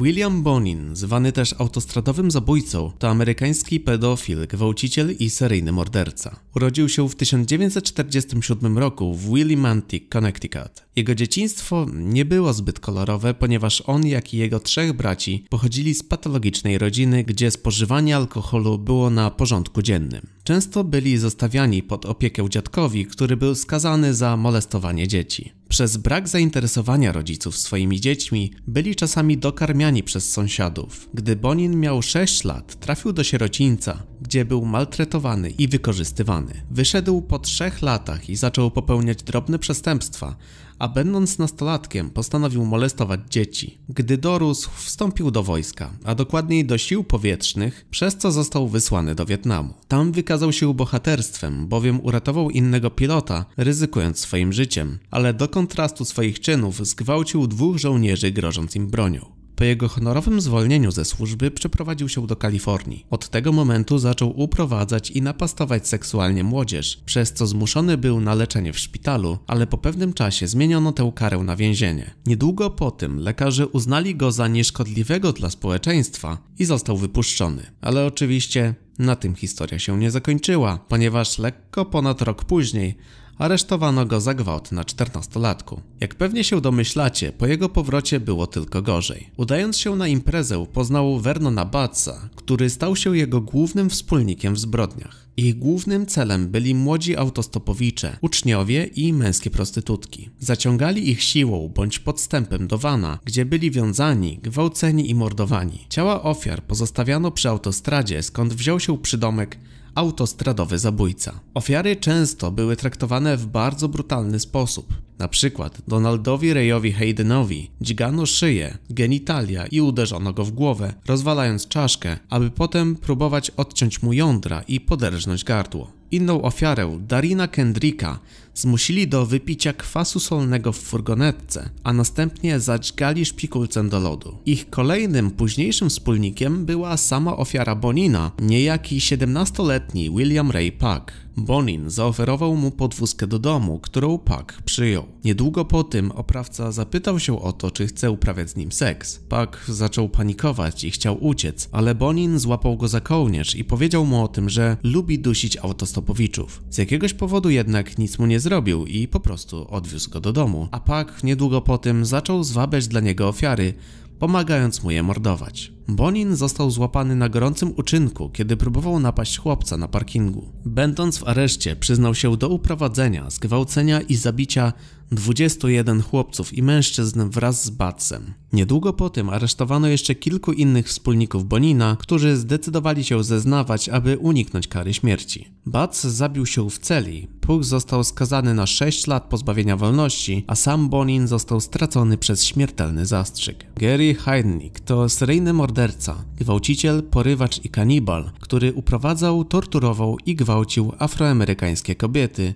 William Bonin, zwany też autostradowym zabójcą, to amerykański pedofil, gwałciciel i seryjny morderca. Urodził się w 1947 roku w Willimantic, Connecticut. Jego dzieciństwo nie było zbyt kolorowe, ponieważ on, jak i jego trzech braci, pochodzili z patologicznej rodziny, gdzie spożywanie alkoholu było na porządku dziennym. Często byli zostawiani pod opiekę dziadkowi, który był skazany za molestowanie dzieci. Przez brak zainteresowania rodziców swoimi dziećmi byli czasami dokarmiani przez sąsiadów. Gdy Bonin miał 6 lat, trafił do sierocińca, gdzie był maltretowany i wykorzystywany. Wyszedł po 3 latach i zaczął popełniać drobne przestępstwa, a będąc nastolatkiem postanowił molestować dzieci. Gdy dorósł, wstąpił do wojska, a dokładniej do sił powietrznych, przez co został wysłany do Wietnamu. Tam wykazał się bohaterstwem, bowiem uratował innego pilota, ryzykując swoim życiem, ale do kontrastu swoich czynów zgwałcił dwóch żołnierzy grożąc im bronią. Po jego honorowym zwolnieniu ze służby przeprowadził się do Kalifornii. Od tego momentu zaczął uprowadzać i napastować seksualnie młodzież, przez co zmuszony był na leczenie w szpitalu, ale po pewnym czasie zmieniono tę karę na więzienie. Niedługo po tym lekarze uznali go za nieszkodliwego dla społeczeństwa i został wypuszczony. Ale oczywiście na tym historia się nie zakończyła, ponieważ lekko ponad rok później aresztowano go za gwałt na 14-latku. Jak pewnie się domyślacie, po jego powrocie było tylko gorzej. Udając się na imprezę, poznał Vernona Batsa, który stał się jego głównym wspólnikiem w zbrodniach. Ich głównym celem byli młodzi autostopowicze, uczniowie i męskie prostytutki. Zaciągali ich siłą bądź podstępem do wana, gdzie byli wiązani, gwałceni i mordowani. Ciała ofiar pozostawiano przy autostradzie, skąd wziął się przydomek autostradowy zabójca. Ofiary często były traktowane w bardzo brutalny sposób. Na przykład Donaldowi Reyowi, Haydenowi dźgano szyję, genitalia i uderzono go w głowę, rozwalając czaszkę, aby potem próbować odciąć mu jądra i poderżnąć gardło. Inną ofiarę, Darina Kendricka, zmusili do wypicia kwasu solnego w furgonetce, a następnie zadźgali szpikulcem do lodu. Ich kolejnym, późniejszym wspólnikiem była sama ofiara Bonina, niejaki 17-letni William Ray Pack. Bonin zaoferował mu podwózkę do domu, którą Pak przyjął. Niedługo po tym oprawca zapytał się o to, czy chce uprawiać z nim seks. Pak zaczął panikować i chciał uciec, ale Bonin złapał go za kołnierz i powiedział mu o tym, że lubi dusić autostopowiczów. Z jakiegoś powodu jednak nic mu nie zrobił i po prostu odwiózł go do domu. A Pak niedługo po tym zaczął zwabiać dla niego ofiary, pomagając mu je mordować. Bonin został złapany na gorącym uczynku, kiedy próbował napaść chłopca na parkingu. Będąc w areszcie, przyznał się do uprowadzenia, zgwałcenia i zabicia 21 chłopców i mężczyzn wraz z Batsem. Niedługo po tym aresztowano jeszcze kilku innych wspólników Bonina, którzy zdecydowali się zeznawać, aby uniknąć kary śmierci. Bats zabił się w celi, Puch został skazany na 6 lat pozbawienia wolności, a sam Bonin został stracony przez śmiertelny zastrzyk. Gary Heidnik to seryjny morderca, gwałciciel, porywacz i kanibal, który uprowadzał, torturował i gwałcił afroamerykańskie kobiety,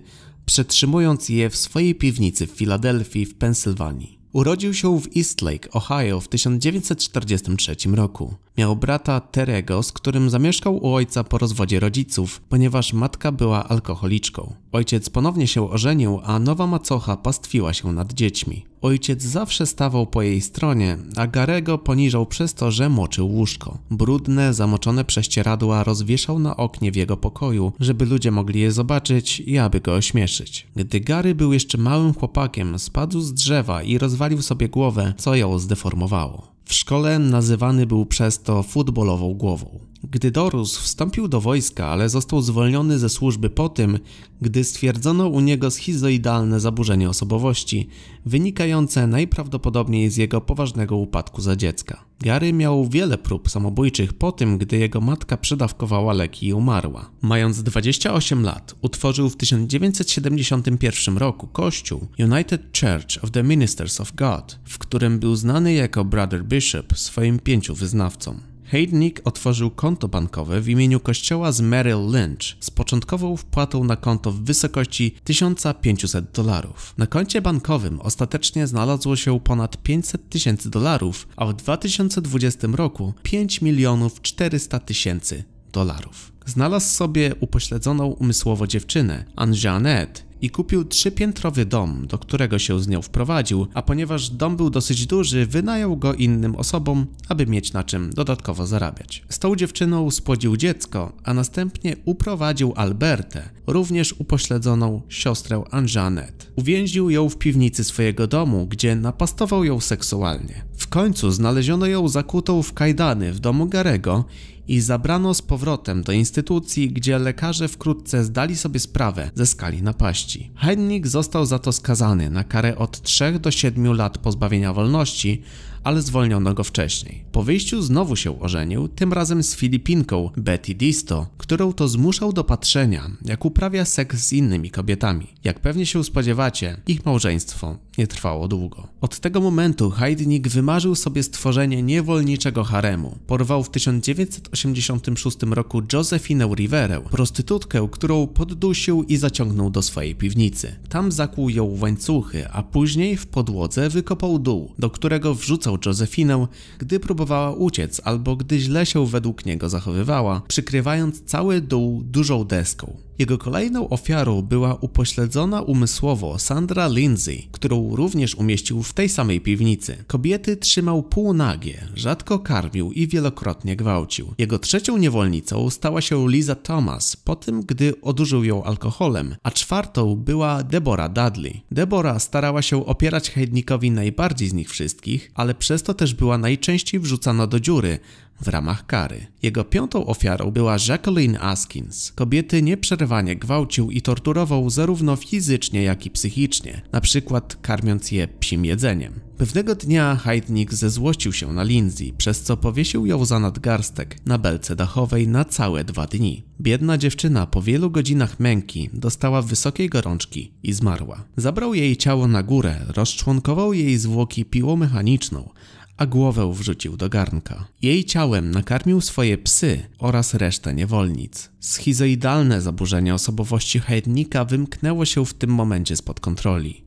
przetrzymując je w swojej piwnicy w Filadelfii w Pensylwanii. Urodził się w Eastlake, Ohio w 1943 roku. Miał brata Terego, z którym zamieszkał u ojca po rozwodzie rodziców, ponieważ matka była alkoholiczką. Ojciec ponownie się ożenił, a nowa macocha pastwiła się nad dziećmi. Ojciec zawsze stawał po jej stronie, a Garego poniżał przez to, że moczył łóżko. Brudne, zamoczone prześcieradła rozwieszał na oknie w jego pokoju, żeby ludzie mogli je zobaczyć i aby go ośmieszyć. Gdy Gary był jeszcze małym chłopakiem, spadł z drzewa i rozwalił sobie głowę, co ją zdeformowało. W szkole nazywany był przez to futbolową głową. Gdy dorósł, wstąpił do wojska, ale został zwolniony ze służby po tym, gdy stwierdzono u niego schizoidalne zaburzenie osobowości, wynikające najprawdopodobniej z jego poważnego upadku za dziecka. Gary miał wiele prób samobójczych po tym, gdy jego matka przedawkowała leki i umarła. Mając 28 lat, utworzył w 1971 roku kościół United Church of the Ministers of God, w którym był znany jako Brother Bishop swoim pięciu wyznawcom. Heidnik otworzył konto bankowe w imieniu kościoła z Merrill Lynch z początkową wpłatą na konto w wysokości 1500 dolarów. Na koncie bankowym ostatecznie znalazło się ponad 500 tysięcy dolarów, a w 2020 roku 5 milionów 400 tysięcy dolarów. Znalazł sobie upośledzoną umysłowo dziewczynę, Anjanette, i kupił trzypiętrowy dom, do którego się z nią wprowadził, a ponieważ dom był dosyć duży, wynajął go innym osobom, aby mieć na czym dodatkowo zarabiać. Z tą dziewczyną spłodził dziecko, a następnie uprowadził Albertę, również upośledzoną siostrę Anjanet. Uwięził ją w piwnicy swojego domu, gdzie napastował ją seksualnie. W końcu znaleziono ją zakutą w kajdany w domu Garego i zabrano z powrotem do instytucji, gdzie lekarze wkrótce zdali sobie sprawę ze skali napaści. Hennig został za to skazany na karę od 3 do 7 lat pozbawienia wolności, ale zwolniono go wcześniej. Po wyjściu znowu się ożenił, tym razem z Filipinką Betty Disto, którą to zmuszał do patrzenia, jak uprawia seks z innymi kobietami. Jak pewnie się spodziewacie, ich małżeństwo nie trwało długo. Od tego momentu Hajdnik wymarzył sobie stworzenie niewolniczego haremu. Porwał w 1986 roku Josefinę Riverę, prostytutkę, którą poddusił i zaciągnął do swojej piwnicy. Tam zakłuł ją w łańcuchy, a później w podłodze wykopał dół, do którego wrzucał wtrącał gdy próbowała uciec albo gdy źle się według niego zachowywała, przykrywając cały dół dużą deską. Jego kolejną ofiarą była upośledzona umysłowo Sandra Lindsay, którą również umieścił w tej samej piwnicy. Kobiety trzymał półnagie, rzadko karmił i wielokrotnie gwałcił. Jego trzecią niewolnicą stała się Liza Thomas po tym, gdy odurzył ją alkoholem, a czwartą była Deborah Dudley. Deborah starała się opierać Heidnikowi najbardziej z nich wszystkich, ale przez to też była najczęściej wrzucana do dziury, w ramach kary. Jego piątą ofiarą była Jacqueline Askins. Kobiety nieprzerwanie gwałcił i torturował zarówno fizycznie, jak i psychicznie, na przykład karmiąc je psim jedzeniem. Pewnego dnia Hajdnik zezłościł się na Lindsay, przez co powiesił ją za nadgarstek na belce dachowej na całe dwa dni. Biedna dziewczyna po wielu godzinach męki dostała wysokiej gorączki i zmarła. Zabrał jej ciało na górę, rozczłonkował jej zwłoki piłą mechaniczną, a głowę wrzucił do garnka. Jej ciałem nakarmił swoje psy oraz resztę niewolnic. Schizoidalne zaburzenie osobowości Heidnika wymknęło się w tym momencie spod kontroli.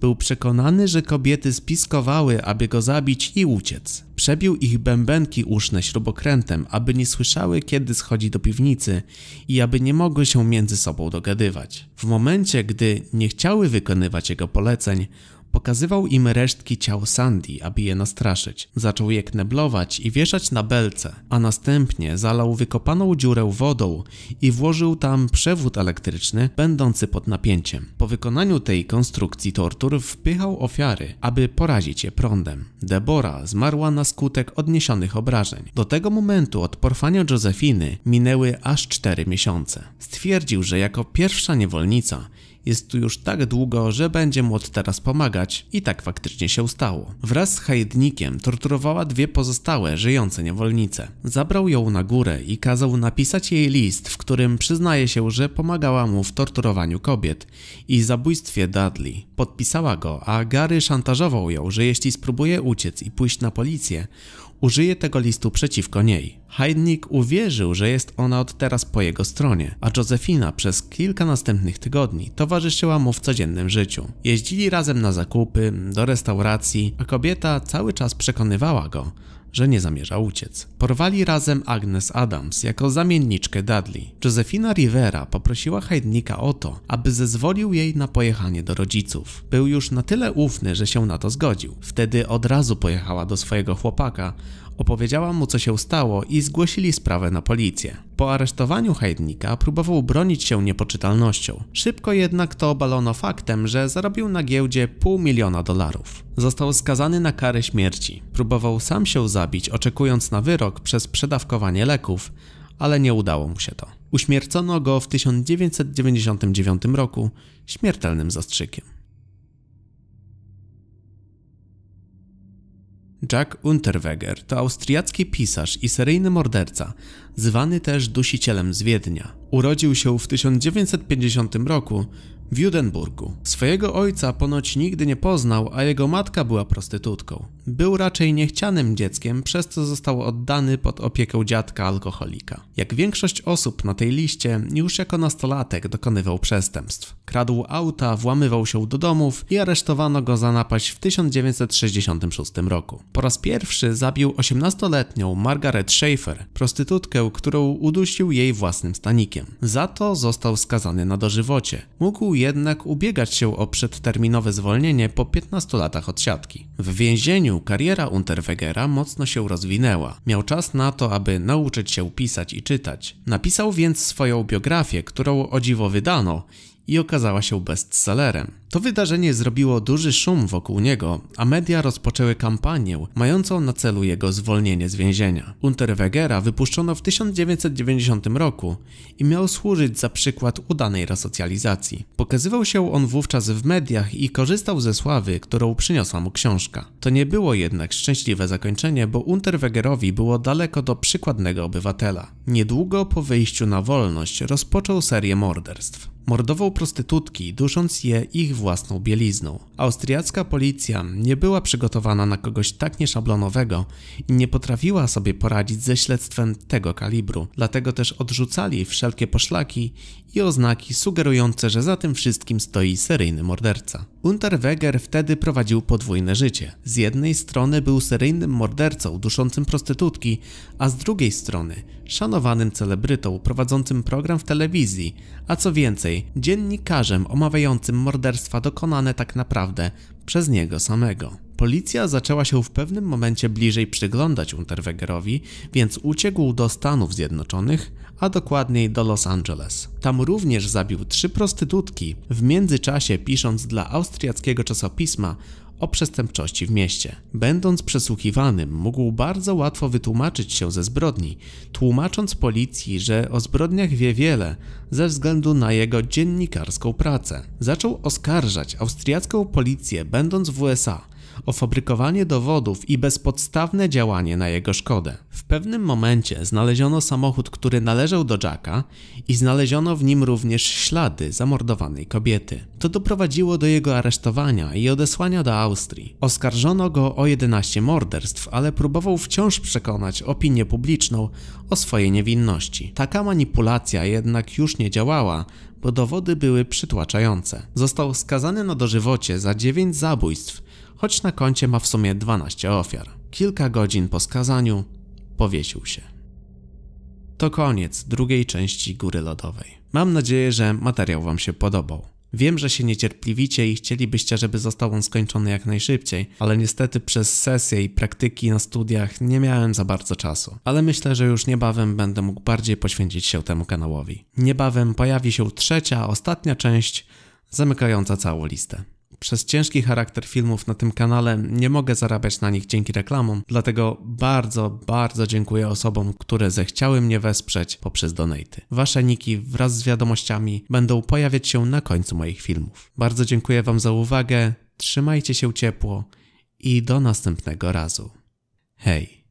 Był przekonany, że kobiety spiskowały, aby go zabić i uciec. Przebił ich bębenki uszne śrubokrętem, aby nie słyszały, kiedy schodzi do piwnicy i aby nie mogły się między sobą dogadywać. W momencie, gdy nie chciały wykonywać jego poleceń, Pokazywał im resztki ciał Sandy, aby je nastraszyć. Zaczął je kneblować i wieszać na belce, a następnie zalał wykopaną dziurę wodą i włożył tam przewód elektryczny będący pod napięciem. Po wykonaniu tej konstrukcji tortur wpychał ofiary, aby porazić je prądem. Debora zmarła na skutek odniesionych obrażeń. Do tego momentu od porwania Josefiny minęły aż cztery miesiące. Stwierdził, że jako pierwsza niewolnica jest tu już tak długo, że będzie mu od teraz pomagać. I tak faktycznie się stało. Wraz z hajednikiem torturowała dwie pozostałe, żyjące niewolnice. Zabrał ją na górę i kazał napisać jej list, w którym przyznaje się, że pomagała mu w torturowaniu kobiet i zabójstwie Dudley. Podpisała go, a Gary szantażował ją, że jeśli spróbuje uciec i pójść na policję, użyje tego listu przeciwko niej. Heidnik uwierzył, że jest ona od teraz po jego stronie, a Josefina przez kilka następnych tygodni towarzyszyła mu w codziennym życiu. Jeździli razem na zakupy, do restauracji, a kobieta cały czas przekonywała go, że nie zamierza uciec. Porwali razem Agnes Adams jako zamienniczkę Dudley. Josefina Rivera poprosiła Hajdnika o to, aby zezwolił jej na pojechanie do rodziców. Był już na tyle ufny, że się na to zgodził. Wtedy od razu pojechała do swojego chłopaka, Opowiedziała mu, co się stało i zgłosili sprawę na policję. Po aresztowaniu Hajdnika próbował bronić się niepoczytalnością. Szybko jednak to obalono faktem, że zarobił na giełdzie pół miliona dolarów. Został skazany na karę śmierci. Próbował sam się zabić, oczekując na wyrok przez przedawkowanie leków, ale nie udało mu się to. Uśmiercono go w 1999 roku śmiertelnym zastrzykiem. Jack Unterweger to austriacki pisarz i seryjny morderca, zwany też dusicielem z Wiednia. Urodził się w 1950 roku w Judenburgu. Swojego ojca ponoć nigdy nie poznał, a jego matka była prostytutką. Był raczej niechcianym dzieckiem, przez co został oddany pod opiekę dziadka alkoholika. Jak większość osób na tej liście, już jako nastolatek dokonywał przestępstw. Kradł auta, włamywał się do domów i aresztowano go za napaść w 1966 roku. Po raz pierwszy zabił 18-letnią Margaret Schaefer, prostytutkę, którą udusił jej własnym stanikiem. Za to został skazany na dożywocie. Mógł jednak ubiegać się o przedterminowe zwolnienie po 15 latach odsiadki. W więzieniu kariera Unterwegera mocno się rozwinęła. Miał czas na to, aby nauczyć się pisać i czytać. Napisał więc swoją biografię, którą o dziwo wydano i okazała się bestsellerem. To wydarzenie zrobiło duży szum wokół niego, a media rozpoczęły kampanię mającą na celu jego zwolnienie z więzienia. Unterwegera wypuszczono w 1990 roku i miał służyć za przykład udanej resocjalizacji. Pokazywał się on wówczas w mediach i korzystał ze sławy, którą przyniosła mu książka. To nie było jednak szczęśliwe zakończenie, bo Unterwegerowi było daleko do przykładnego obywatela. Niedługo po wyjściu na wolność rozpoczął serię morderstw. Mordował prostytutki, dusząc je ich własną bielizną. Austriacka policja nie była przygotowana na kogoś tak nieszablonowego i nie potrafiła sobie poradzić ze śledztwem tego kalibru, dlatego też odrzucali wszelkie poszlaki i oznaki sugerujące, że za tym wszystkim stoi seryjny morderca. Unterweger wtedy prowadził podwójne życie. Z jednej strony był seryjnym mordercą duszącym prostytutki, a z drugiej strony szanowanym celebrytą prowadzącym program w telewizji, a co więcej, dziennikarzem omawiającym morderstwa dokonane tak naprawdę przez niego samego. Policja zaczęła się w pewnym momencie bliżej przyglądać Unterwegerowi, więc uciekł do Stanów Zjednoczonych, a dokładniej do Los Angeles. Tam również zabił trzy prostytutki, w międzyczasie pisząc dla austriackiego czasopisma o przestępczości w mieście. Będąc przesłuchiwanym, mógł bardzo łatwo wytłumaczyć się ze zbrodni, tłumacząc policji, że o zbrodniach wie wiele ze względu na jego dziennikarską pracę. Zaczął oskarżać austriacką policję, będąc w USA o fabrykowanie dowodów i bezpodstawne działanie na jego szkodę. W pewnym momencie znaleziono samochód, który należał do Jacka i znaleziono w nim również ślady zamordowanej kobiety. To doprowadziło do jego aresztowania i odesłania do Austrii. Oskarżono go o 11 morderstw, ale próbował wciąż przekonać opinię publiczną o swojej niewinności. Taka manipulacja jednak już nie działała, bo dowody były przytłaczające. Został skazany na dożywocie za 9 zabójstw choć na koncie ma w sumie 12 ofiar. Kilka godzin po skazaniu powiesił się. To koniec drugiej części Góry Lodowej. Mam nadzieję, że materiał Wam się podobał. Wiem, że się niecierpliwicie i chcielibyście, żeby został on skończony jak najszybciej, ale niestety przez sesje i praktyki na studiach nie miałem za bardzo czasu. Ale myślę, że już niebawem będę mógł bardziej poświęcić się temu kanałowi. Niebawem pojawi się trzecia, ostatnia część zamykająca całą listę. Przez ciężki charakter filmów na tym kanale nie mogę zarabiać na nich dzięki reklamom, dlatego bardzo, bardzo dziękuję osobom, które zechciały mnie wesprzeć poprzez donaty. Wasze niki wraz z wiadomościami będą pojawiać się na końcu moich filmów. Bardzo dziękuję Wam za uwagę, trzymajcie się ciepło i do następnego razu. Hej!